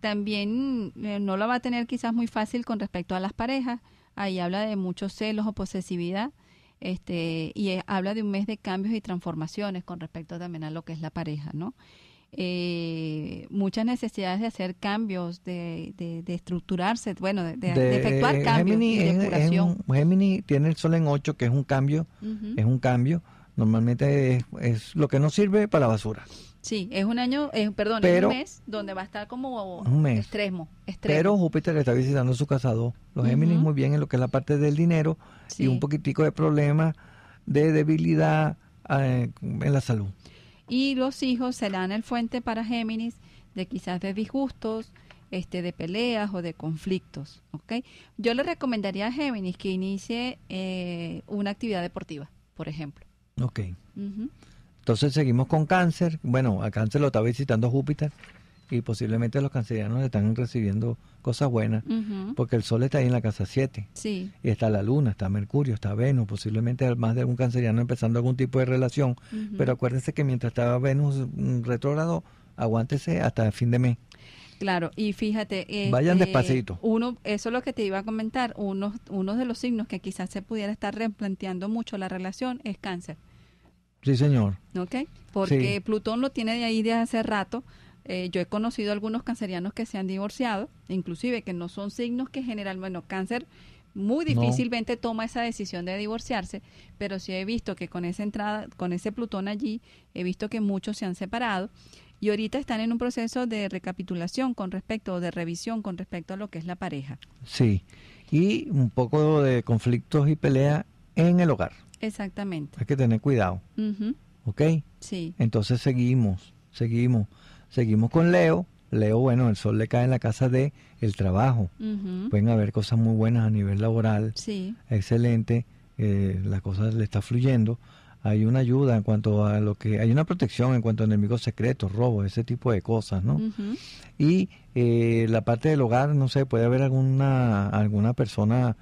también eh, no lo va a tener quizás muy fácil con respecto a las parejas. Ahí habla de muchos celos o posesividad. Este, y eh, habla de un mes de cambios y transformaciones con respecto también a lo que es la pareja, ¿no? Eh, muchas necesidades de hacer cambios, de, de, estructurarse, bueno, de, efectuar cambios. y de tiene el sol en 8, que es un cambio, es un cambio. Normalmente es, es, lo que no sirve para la basura. Sí, es un año, eh, perdón, es un mes donde va a estar como un Pero Júpiter está visitando su casado, los Géminis muy bien en lo que es la parte del dinero y un poquitico de problemas de debilidad eh, en la salud. Y los hijos serán el fuente para Géminis de quizás de disgustos, este, de peleas o de conflictos. ¿okay? Yo le recomendaría a Géminis que inicie eh, una actividad deportiva, por ejemplo. Ok. Entonces seguimos con cáncer. Bueno, a cáncer lo está visitando Júpiter y posiblemente los cancerianos están recibiendo cosas buenas, porque el Sol está ahí en la casa 7. Sí. Y está la Luna, está Mercurio, está Venus, posiblemente más de algún canceriano empezando algún tipo de relación. Pero acuérdense que mientras estaba Venus mm, retrógrado, aguántese hasta el fin de mes. Claro, y fíjate. Este, Vayan despacito. uno, eso es lo que te iba a comentar. uno de los signos que quizás se pudiera estar replanteando mucho la relación es cáncer. Sí, señor. ¿Ok? Porque Plutón lo tiene de ahí de hace rato. Eh, yo he conocido algunos cancerianos que se han divorciado, inclusive que no son signos que generan, bueno, cáncer muy difícilmente toma esa decisión de divorciarse, pero sí he visto que con esa entrada, con ese Plutón allí, he visto que muchos se han separado y ahorita están en un proceso de recapitulación con respecto o de revisión con respecto a lo que es la pareja. Sí, y un poco de conflictos y pelea en el hogar. Exactamente. Hay que tener cuidado. ¿Ok? Sí. Entonces seguimos, seguimos, seguimos con Leo. Leo, bueno, el sol le cae en la casa de el trabajo. Pueden haber cosas muy buenas a nivel laboral. Sí. Excelente. Eh, la cosa le está fluyendo. Hay una ayuda en cuanto a lo que... Hay una protección en cuanto a enemigos secretos, robos, ese tipo de cosas, ¿no? Y eh, la parte del hogar, no sé, puede haber alguna, alguna persona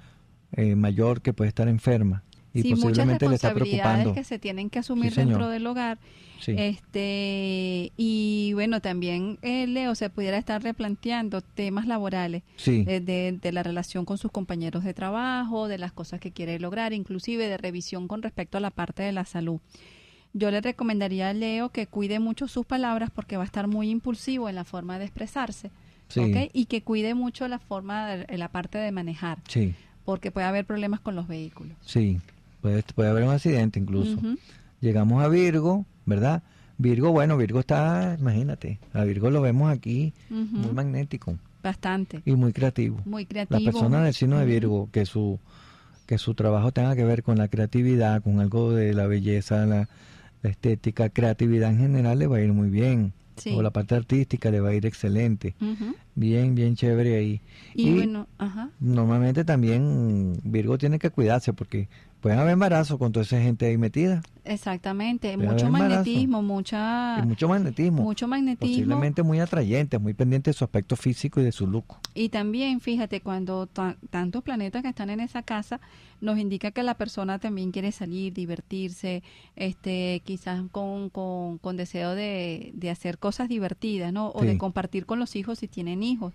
eh, mayor que puede estar enferma. Y sí, muchas responsabilidades que se tienen que asumir dentro del hogar. Este, y bueno, también eh, Leo se pudiera estar replanteando temas laborales, eh, de, la relación con sus compañeros de trabajo, de las cosas que quiere lograr, inclusive de revisión con respecto a la parte de la salud. Yo le recomendaría a Leo que cuide mucho sus palabras porque va a estar muy impulsivo en la forma de expresarse. Y que cuide mucho la forma, la parte de manejar. Porque puede haber problemas con los vehículos. Sí puede, puede haber un accidente incluso. Llegamos a Virgo, ¿verdad? Virgo, bueno, Virgo está, imagínate, a Virgo lo vemos aquí muy magnético. Bastante. Y muy creativo. Muy creativo. Las personas del signo de Virgo, que su, que su trabajo tenga que ver con la creatividad, con algo de la belleza, la, estética, creatividad en general, le va a ir muy bien. O la parte artística le va a ir excelente bien, bien chévere ahí. Y, bueno, normalmente también Virgo tiene que cuidarse porque pueden haber embarazo con toda esa gente ahí metida. Exactamente, mucho magnetismo, mucha... mucho magnetismo. Mucho magnetismo. Posiblemente muy atrayente, muy pendiente de su aspecto físico y de su look. Y también, fíjate, cuando tantos planetas que están en esa casa, nos indica que la persona también quiere salir, divertirse, este quizás con, con, deseo de, hacer cosas divertidas, ¿no? O de compartir con los hijos si tienen hijos.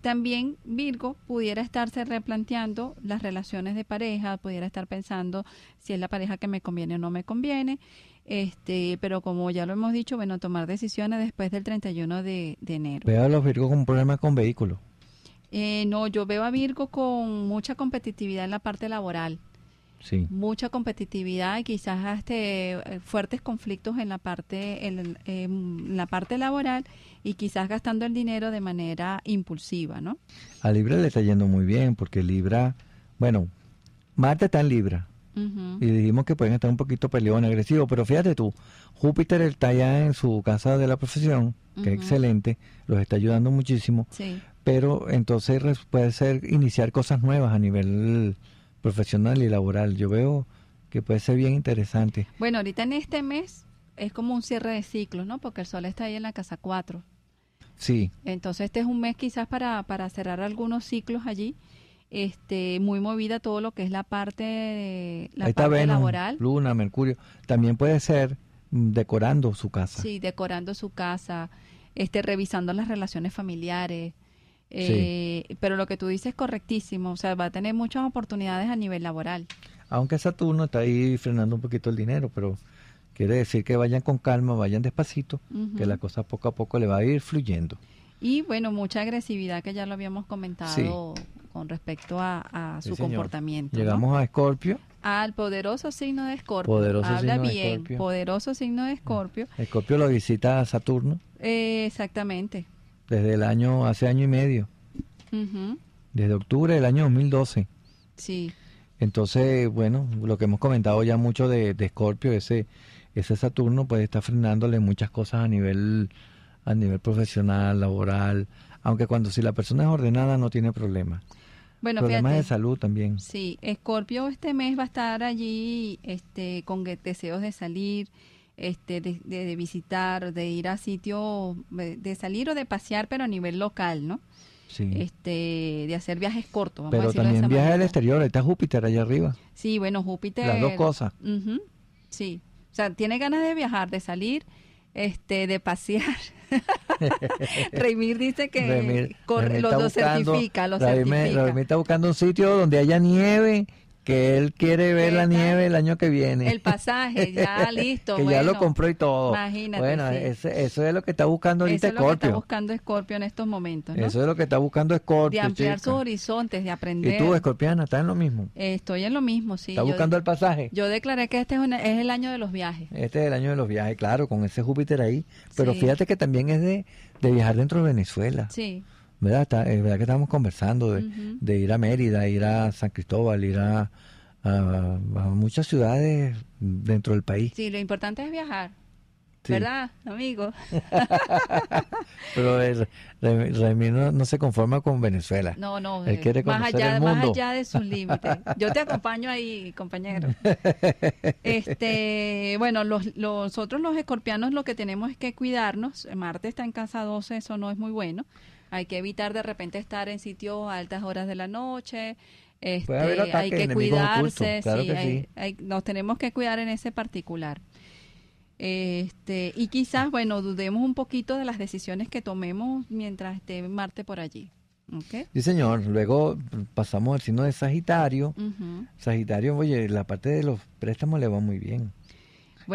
También Virgo pudiera estarse replanteando las relaciones de pareja, pudiera estar pensando si es la pareja que me conviene o no me conviene. Este, pero como ya lo hemos dicho, bueno, tomar decisiones después del 31 de, enero. Veo a los Virgo con problemas con vehículos. Eh, no, yo veo a Virgo con mucha competitividad en la parte laboral. Mucha competitividad, y quizás hasta eh, fuertes conflictos en la parte en, la parte laboral y quizás gastando el dinero de manera impulsiva, ¿no? A Libra le está yendo muy bien porque Libra, bueno, Marte está en Libra. Y dijimos que pueden estar un poquito peleón, agresivo, pero fíjate tú, Júpiter está ya en su casa de la profesión, que es excelente, los está ayudando muchísimo, pero entonces puede ser iniciar cosas nuevas a nivel profesional y laboral. Yo veo que puede ser bien interesante. Bueno, ahorita en este mes es como un cierre de ciclos, ¿no? Porque el sol está ahí en la casa 4. Sí. Entonces este es un mes quizás para, para cerrar algunos ciclos allí. Este, muy movida todo lo que es la parte, de, la laboral. Luna, Mercurio. También puede ser mm, decorando su casa. Sí, decorando su casa, este, revisando las relaciones familiares, eh, pero lo que tú dices es correctísimo, o sea, va a tener muchas oportunidades a nivel laboral. Aunque Saturno está ahí frenando un poquito el dinero, pero quiere decir que vayan con calma, vayan despacito, que la cosa poco a poco le va a ir fluyendo. Y bueno, mucha agresividad que ya lo habíamos comentado con respecto a, su comportamiento. Llegamos a Escorpio. Al poderoso signo de Escorpio. Habla bien, poderoso signo de Escorpio. Escorpio lo visita a Saturno. Eh, exactamente desde el año, hace año y medio, desde octubre del año 2012. Sí. Entonces, bueno, lo que hemos comentado ya mucho de, de Scorpio, ese, ese Saturno puede estar frenándole muchas cosas a nivel, a nivel profesional, laboral, aunque cuando si la persona es ordenada no tiene problema. Bueno, problemas de salud también. Sí, Escorpio este mes va a estar allí este, con deseos de salir, este, de, visitar, de ir a sitio de salir o de pasear, pero a nivel local, ¿no? Sí. Este, de hacer viajes cortos. Vamos pero a también viajes al exterior, está Júpiter allá arriba. Sí, bueno, Júpiter. Las dos cosas. sí, o sea, tiene ganas de viajar, de salir, este, de pasear. Reymir dice que los dos certifica, está buscando un sitio donde haya nieve que él quiere ver la nieve el año que viene. El pasaje, ya listo. que ya lo compró y todo. Imagínate. Bueno, eso es lo que está buscando ahorita Scorpio. Eso es lo que está buscando Scorpio en estos momentos. Eso es lo que está buscando Scorpio. De ampliar sus horizontes, de aprender. ¿Y tú, Scorpiana, estás en lo mismo? Estoy en lo mismo, sí. está buscando el pasaje? Yo declaré que este es, el año de los viajes. Este es el año de los viajes, claro, con ese Júpiter ahí. Pero fíjate que también es de, de viajar dentro de Venezuela. Sí. ¿verdad? es verdad que estábamos conversando de, ir a Mérida, ir a San Cristóbal, ir a, muchas ciudades dentro del país. Sí, lo importante es viajar. ¿Verdad, amigo? Pero Remy no, se conforma con Venezuela. No, no, Él eh, quiere más, allá, más allá de sus límites. Yo te acompaño ahí, compañero. este, bueno, los, nosotros los escorpianos lo que tenemos es que cuidarnos. Marte está en casa 12, eso no es muy bueno. Hay que evitar de repente estar en sitios a altas horas de la noche. Este, hay que cuidarse, nos tenemos que cuidar en ese particular. Este, y quizás, bueno, dudemos un poquito de las decisiones que tomemos mientras esté Marte por allí. Sí, señor. Luego pasamos al signo de Sagitario. Sagitario, oye, la parte de los préstamos le va muy bien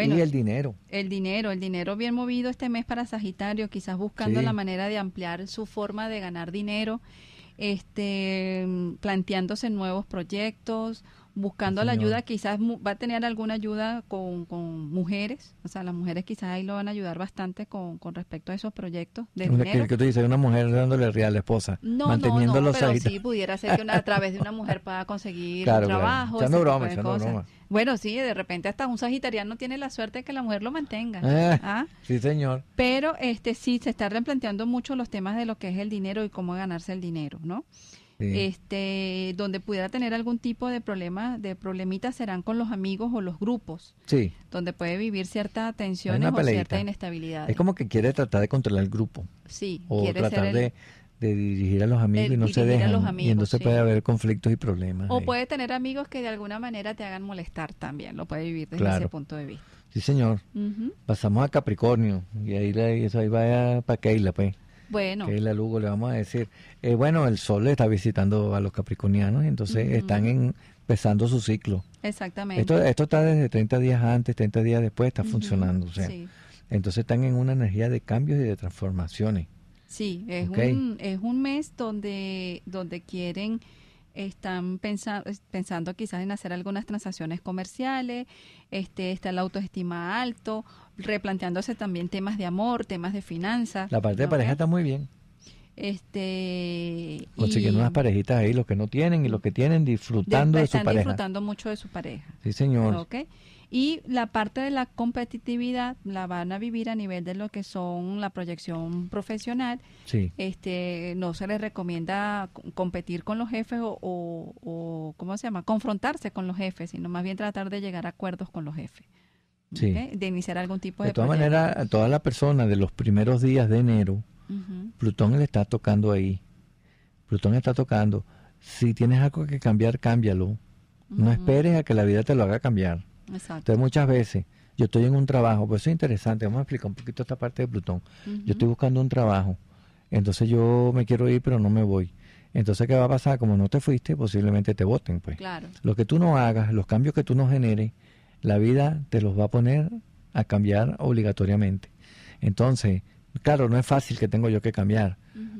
y el dinero. El dinero, el dinero bien movido este mes para Sagitario, quizás buscando la manera de ampliar su forma de ganar dinero, este, planteándose nuevos proyectos buscando la ayuda, quizás va a tener alguna ayuda con, con, mujeres, o sea, las mujeres quizás ahí lo van a ayudar bastante con, respecto a esos proyectos de Que, tú dices, una mujer dándole real a la esposa, no, no, no, pero sí pudiera ser que a través de una mujer pueda conseguir un trabajo, claro. Bueno, sí, de repente hasta un sagitariano tiene la suerte de que la mujer lo mantenga. Ah, ¿ah? Sí, señor. Pero este sí se está replanteando mucho los temas de lo que es el dinero y cómo ganarse el dinero, ¿no? Este, donde pudiera tener algún tipo de problema, de problemitas serán con los amigos o los grupos. Sí. Donde puede vivir cierta tensión o cierta inestabilidad. Es como que quiere tratar de controlar el grupo. Sí, o tratar de dirigir a los amigos y no se dejan y entonces puede haber conflictos y problemas. O puede tener amigos que de alguna manera te hagan molestar también, lo puede vivir desde ese punto de vista. Sí, señor. Pasamos a Capricornio y ahí, la, eso ahí va para pues. Bueno. Que es Lugo, le vamos a decir. Eh, bueno, el sol está visitando a los capricornianos, entonces están empezando su ciclo. Exactamente. Esto, está desde 30 días antes, 30 días después, está funcionando. O sea, Entonces están en una energía de cambios y de transformaciones. Sí, es, un, es un mes donde, donde quieren están pensando quizás en hacer algunas transacciones comerciales, este, está la autoestima alto, replanteándose también temas de amor, temas de finanzas. La parte de pareja está muy bien. Este, Consiguiendo unas parejitas ahí, los que no tienen y los que tienen, disfrutando de, su pareja. Están disfrutando mucho de su pareja. Sí, señor. Okay. Y la parte de la competitividad la van a vivir a nivel de lo que son la proyección profesional. Sí. Este, no se les recomienda competir con los jefes o, ¿cómo se llama? Confrontarse con los jefes, sino más bien tratar de llegar a acuerdos con los jefes. De iniciar algún tipo de... De todas maneras, a toda la persona de los primeros días de enero, Plutón le está tocando ahí. Plutón está tocando. Si tienes algo que cambiar, cámbialo. No esperes a que la vida te lo haga cambiar. Entonces muchas veces yo estoy en un trabajo, pues es interesante, vamos a explicar un poquito esta parte de Plutón. Yo estoy buscando un trabajo, entonces yo me quiero ir pero no me voy. Entonces, ¿qué va a pasar? Como no te fuiste, posiblemente te voten, pues. Lo que tú no hagas, los cambios que tú no generes, la vida te los va a poner a cambiar obligatoriamente. Entonces, claro, no es fácil que tengo yo que cambiar.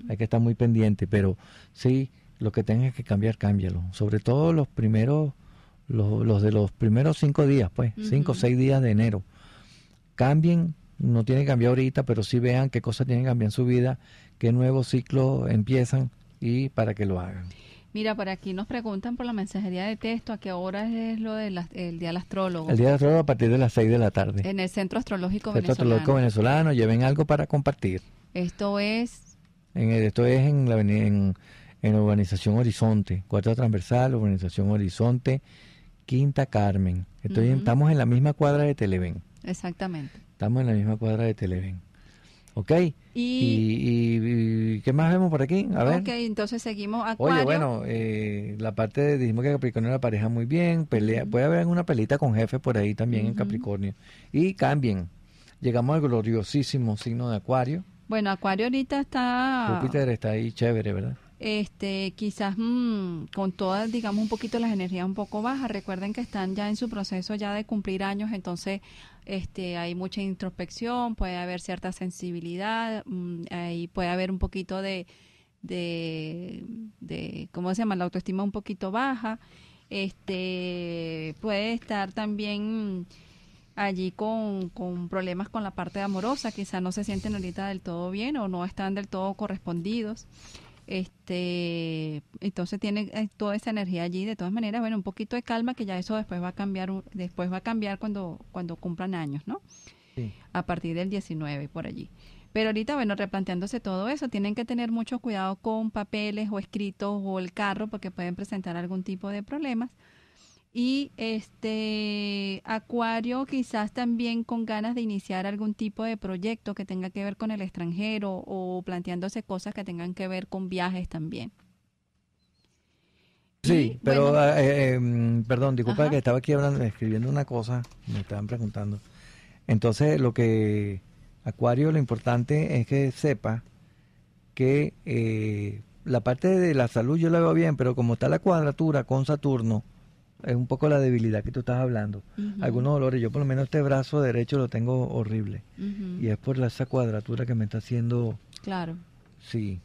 Hay que estar muy pendiente, pero sí, lo que tengas que cambiar, cámbialo. Sobre todo los primeros los, de los primeros cinco días, pues, cinco o seis días de enero, cambien, no tienen que cambiar ahorita, pero sí vean qué cosas tienen que cambiar en su vida, qué nuevos ciclos empiezan y para que lo hagan. Mira, por aquí nos preguntan por la mensajería de texto, ¿a qué hora es lo del Día del Astrólogo? El Día del Astrólogo a partir de las 6 de la tarde. En el Centro Astrológico Venezolano. Centro Astrológico Venezolano, lleven algo para compartir. Esto es... En, esto es en la en, en Urbanización Horizonte, cuarto Transversal, Urbanización Horizonte, Quinta Carmen. estamos en la misma cuadra de Televen. Exactamente. Estamos en la misma cuadra de Televen. ¿Ok? Y, qué más vemos por aquí? A ver. Ok, entonces seguimos. Acuario. Oye, bueno, eh, la parte de, dijimos que Capricornio la pareja muy bien, pelea, voy ver puede pelita con jefe por ahí también en Capricornio. Y cambien. Llegamos al gloriosísimo signo de Acuario. Bueno, Acuario ahorita está... Júpiter está ahí chévere, ¿verdad? este, quizás mm, con todas, digamos, un poquito las energías un poco bajas. Recuerden que están ya en su proceso ya de cumplir años, entonces este, hay mucha introspección, puede haber cierta sensibilidad, mm, ahí puede haber un poquito de, de, ¿cómo se llama? La autoestima un poquito baja. Este, puede estar también allí con, con problemas con la parte amorosa, quizás no se sienten ahorita del todo bien o no están del todo correspondidos este entonces tiene eh, toda esa energía allí de todas maneras bueno un poquito de calma que ya eso después va a cambiar después va a cambiar cuando cuando cumplan años no a partir del 19 por allí pero ahorita bueno replanteándose todo eso tienen que tener mucho cuidado con papeles o escritos o el carro porque pueden presentar algún tipo de problemas y este Acuario quizás también con ganas de iniciar algún tipo de proyecto que tenga que ver con el extranjero o planteándose cosas que tengan que ver con viajes también. Sí, pero ah, eh, eh, mm, perdón, disculpa que estaba aquí escribiendo una cosa, me estaban preguntando. Entonces, lo que Acuario, lo importante es que sepa que eh, la parte de la salud yo la veo bien, pero como está la cuadratura con Saturno, es un poco la debilidad que tú estás hablando. Algunos dolores, yo por lo menos este brazo derecho lo tengo horrible. Y es por esa cuadratura que me está haciendo. Claro. Sí.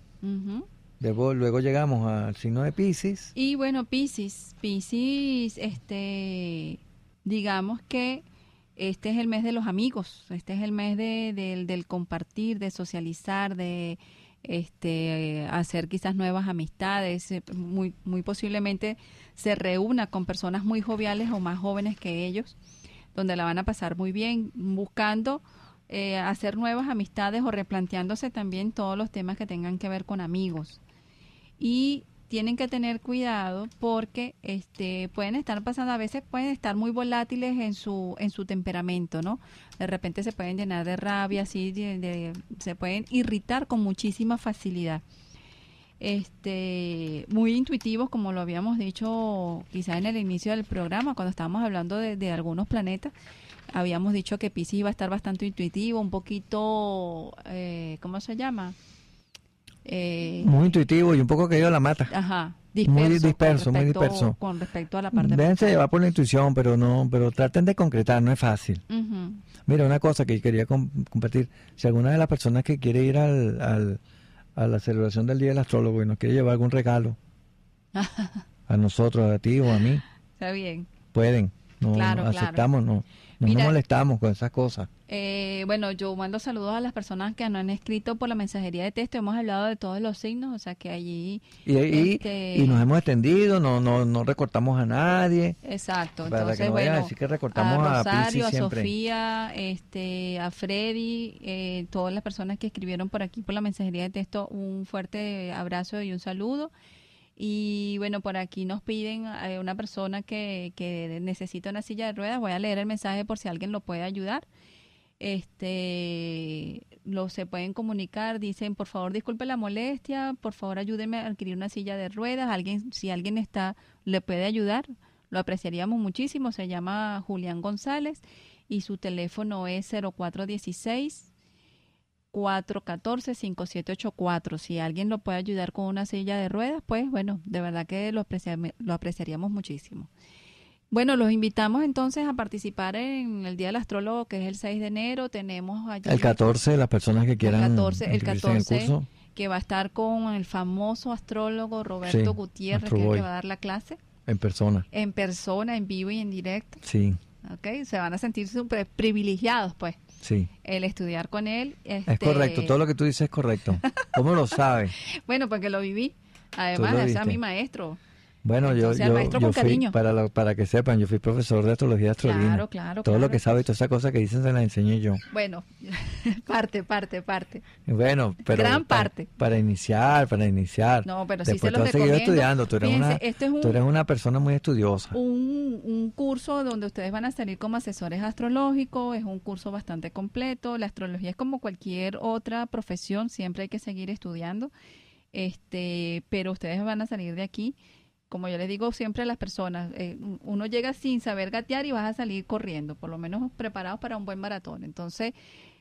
luego llegamos al signo de Pisces. Y bueno, Pisces, Pisces, este, digamos que este es el mes de los amigos, este es el mes de, del compartir, de socializar, de este, hacer quizás nuevas amistades, eh, muy, muy posiblemente se reúna con personas muy joviales o más jóvenes que ellos, donde la van a pasar muy bien, buscando eh, hacer nuevas amistades o replanteándose también todos los temas que tengan que ver con amigos. Y tienen que tener cuidado porque este pueden estar pasando a veces pueden estar muy volátiles en su en su temperamento no de repente se pueden llenar de rabia así se pueden irritar con muchísima facilidad este muy intuitivos como lo habíamos dicho quizá en el inicio del programa cuando estábamos hablando de, algunos planetas habíamos dicho que Pisces iba a estar bastante intuitivo un poquito eh, cómo se llama eh, muy intuitivo y un poco caído a la mata. Ajá. Disperso, muy disperso, muy disperso. Con respecto a la parte. Déjense llevar por la intuición, pero no, pero traten de concretar, no es fácil. Mira, una cosa que quería compartir. Si alguna de las personas que quiere ir al, a la celebración del Día del Astrólogo y nos quiere llevar algún regalo, a nosotros, a ti o a mí. Pueden. No, aceptamos, no. No nos molestamos con esas cosas. Eh, bueno, yo mando saludos a las personas que no han escrito por la mensajería de texto. Hemos hablado de todos los signos, o sea que allí. Y, este, nos hemos extendido, no, no, no recortamos a nadie. Exacto. entonces, bueno, así que recortamos a Rosario, a, a Sofía, este, a Freddy, eh, todas las personas que escribieron por aquí por la mensajería de texto, un fuerte abrazo y un saludo. Y bueno, por aquí nos piden a una persona que, que necesita una silla de ruedas. Voy a leer el mensaje por si alguien lo puede ayudar este lo se pueden comunicar dicen por favor disculpe la molestia por favor ayúdenme a adquirir una silla de ruedas alguien si alguien está le puede ayudar lo apreciaríamos muchísimo se llama Julián González y su teléfono es 0416 414-5784. Si alguien lo puede ayudar con una silla de ruedas, pues bueno, de verdad que lo, apreciaríamos muchísimo. Bueno, los invitamos entonces a participar en el Día del Astrólogo, que es el 6 de enero. Tenemos allí... El 14, las personas que quieran... El 14, el 14 que va a estar con el famoso astrólogo Roberto Gutiérrez, que, va a dar la clase. En persona. En persona, en vivo y en directo. Sí. Ok, se van a sentir privilegiados, pues. Sí. El estudiar con él. Es este correcto, todo lo que tú dices es correcto. ¿Cómo lo sabes? bueno, porque lo viví. Además, es a mi maestro. Bueno, yo, yo, yo fui, Para, que sepan, yo fui profesor de astrología astrología. Claro, claro. Todo lo que sabe y todas esas cosas que dicen se las enseñé yo. Bueno, parte, parte, parte. Bueno, pero. Gran parte. Para, iniciar, para iniciar. No, pero sí se los seguido estudiando. Tú eres, una, es tú eres una persona muy estudiosa. Un, curso donde ustedes van a salir como asesores astrológicos. Es un curso bastante completo. La astrología es como cualquier otra profesión. Siempre hay que seguir estudiando. Este, pero ustedes van a salir de aquí como yo les digo siempre a las personas, eh, uno llega sin saber gatear y vas a salir corriendo, por lo menos preparados para un buen maratón. Entonces,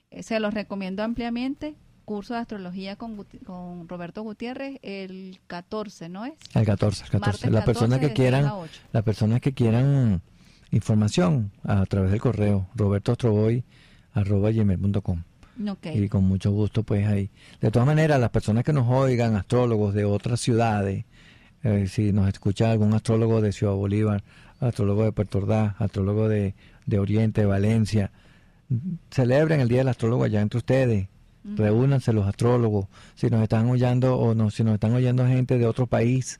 eh, se los recomiendo ampliamente. Curso de astrología con, con Roberto Gutiérrez el 14, ¿no es? El 14, el 14. Las personas que quieran, las personas que quieran información a través del correo robertoastroboy.com Okay. Y con mucho gusto pues ahí. De todas maneras, las personas que nos oigan, astrólogos de otras ciudades, eh, si nos escucha algún astrólogo de Ciudad Bolívar, astrólogo de Puerto Ordaz, astrólogo de, de Oriente, de Valencia, celebren el Día del Astrólogo allá entre ustedes. Reúnanse los astrólogos. Si nos están oyendo o no, si nos están oyendo gente de otro país,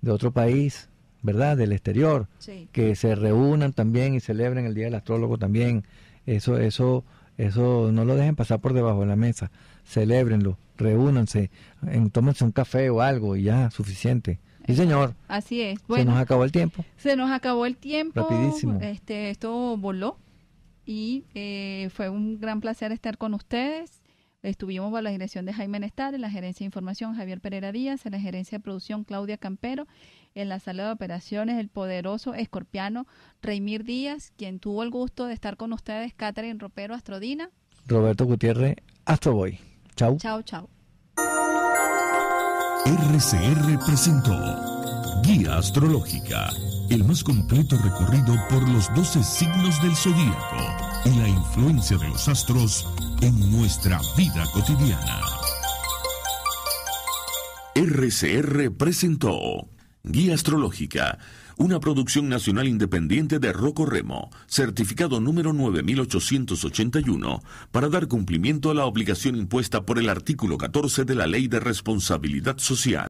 de otro país, ¿verdad? Del exterior, que se reúnan también y celebren el Día del Astrólogo también. Eso, eso, eso no lo dejen pasar por debajo de la mesa. celebrenlo reúnanse, en, tómense un café o algo y ya, suficiente. Sí, señor. Así es. Bueno, se nos acabó el tiempo. Se nos acabó el tiempo. Rapidísimo. Este, esto voló y eh, fue un gran placer estar con ustedes. Estuvimos bajo la dirección de Jaime Nestar, en la gerencia de información Javier Pereira Díaz, en la gerencia de producción Claudia Campero, en la sala de operaciones el poderoso escorpiano Reymir Díaz, quien tuvo el gusto de estar con ustedes, Catherine Ropero Astrodina. Roberto Gutiérrez, Astroboy. Chau. Chau, chau. RCR presentó Guía Astrológica, el más completo recorrido por los 12 signos del zodíaco y la influencia de los astros en nuestra vida cotidiana. RCR presentó Guía Astrológica una producción nacional independiente de Rocco Remo, certificado número 9881, para dar cumplimiento a la obligación impuesta por el artículo 14 de la Ley de Responsabilidad Social.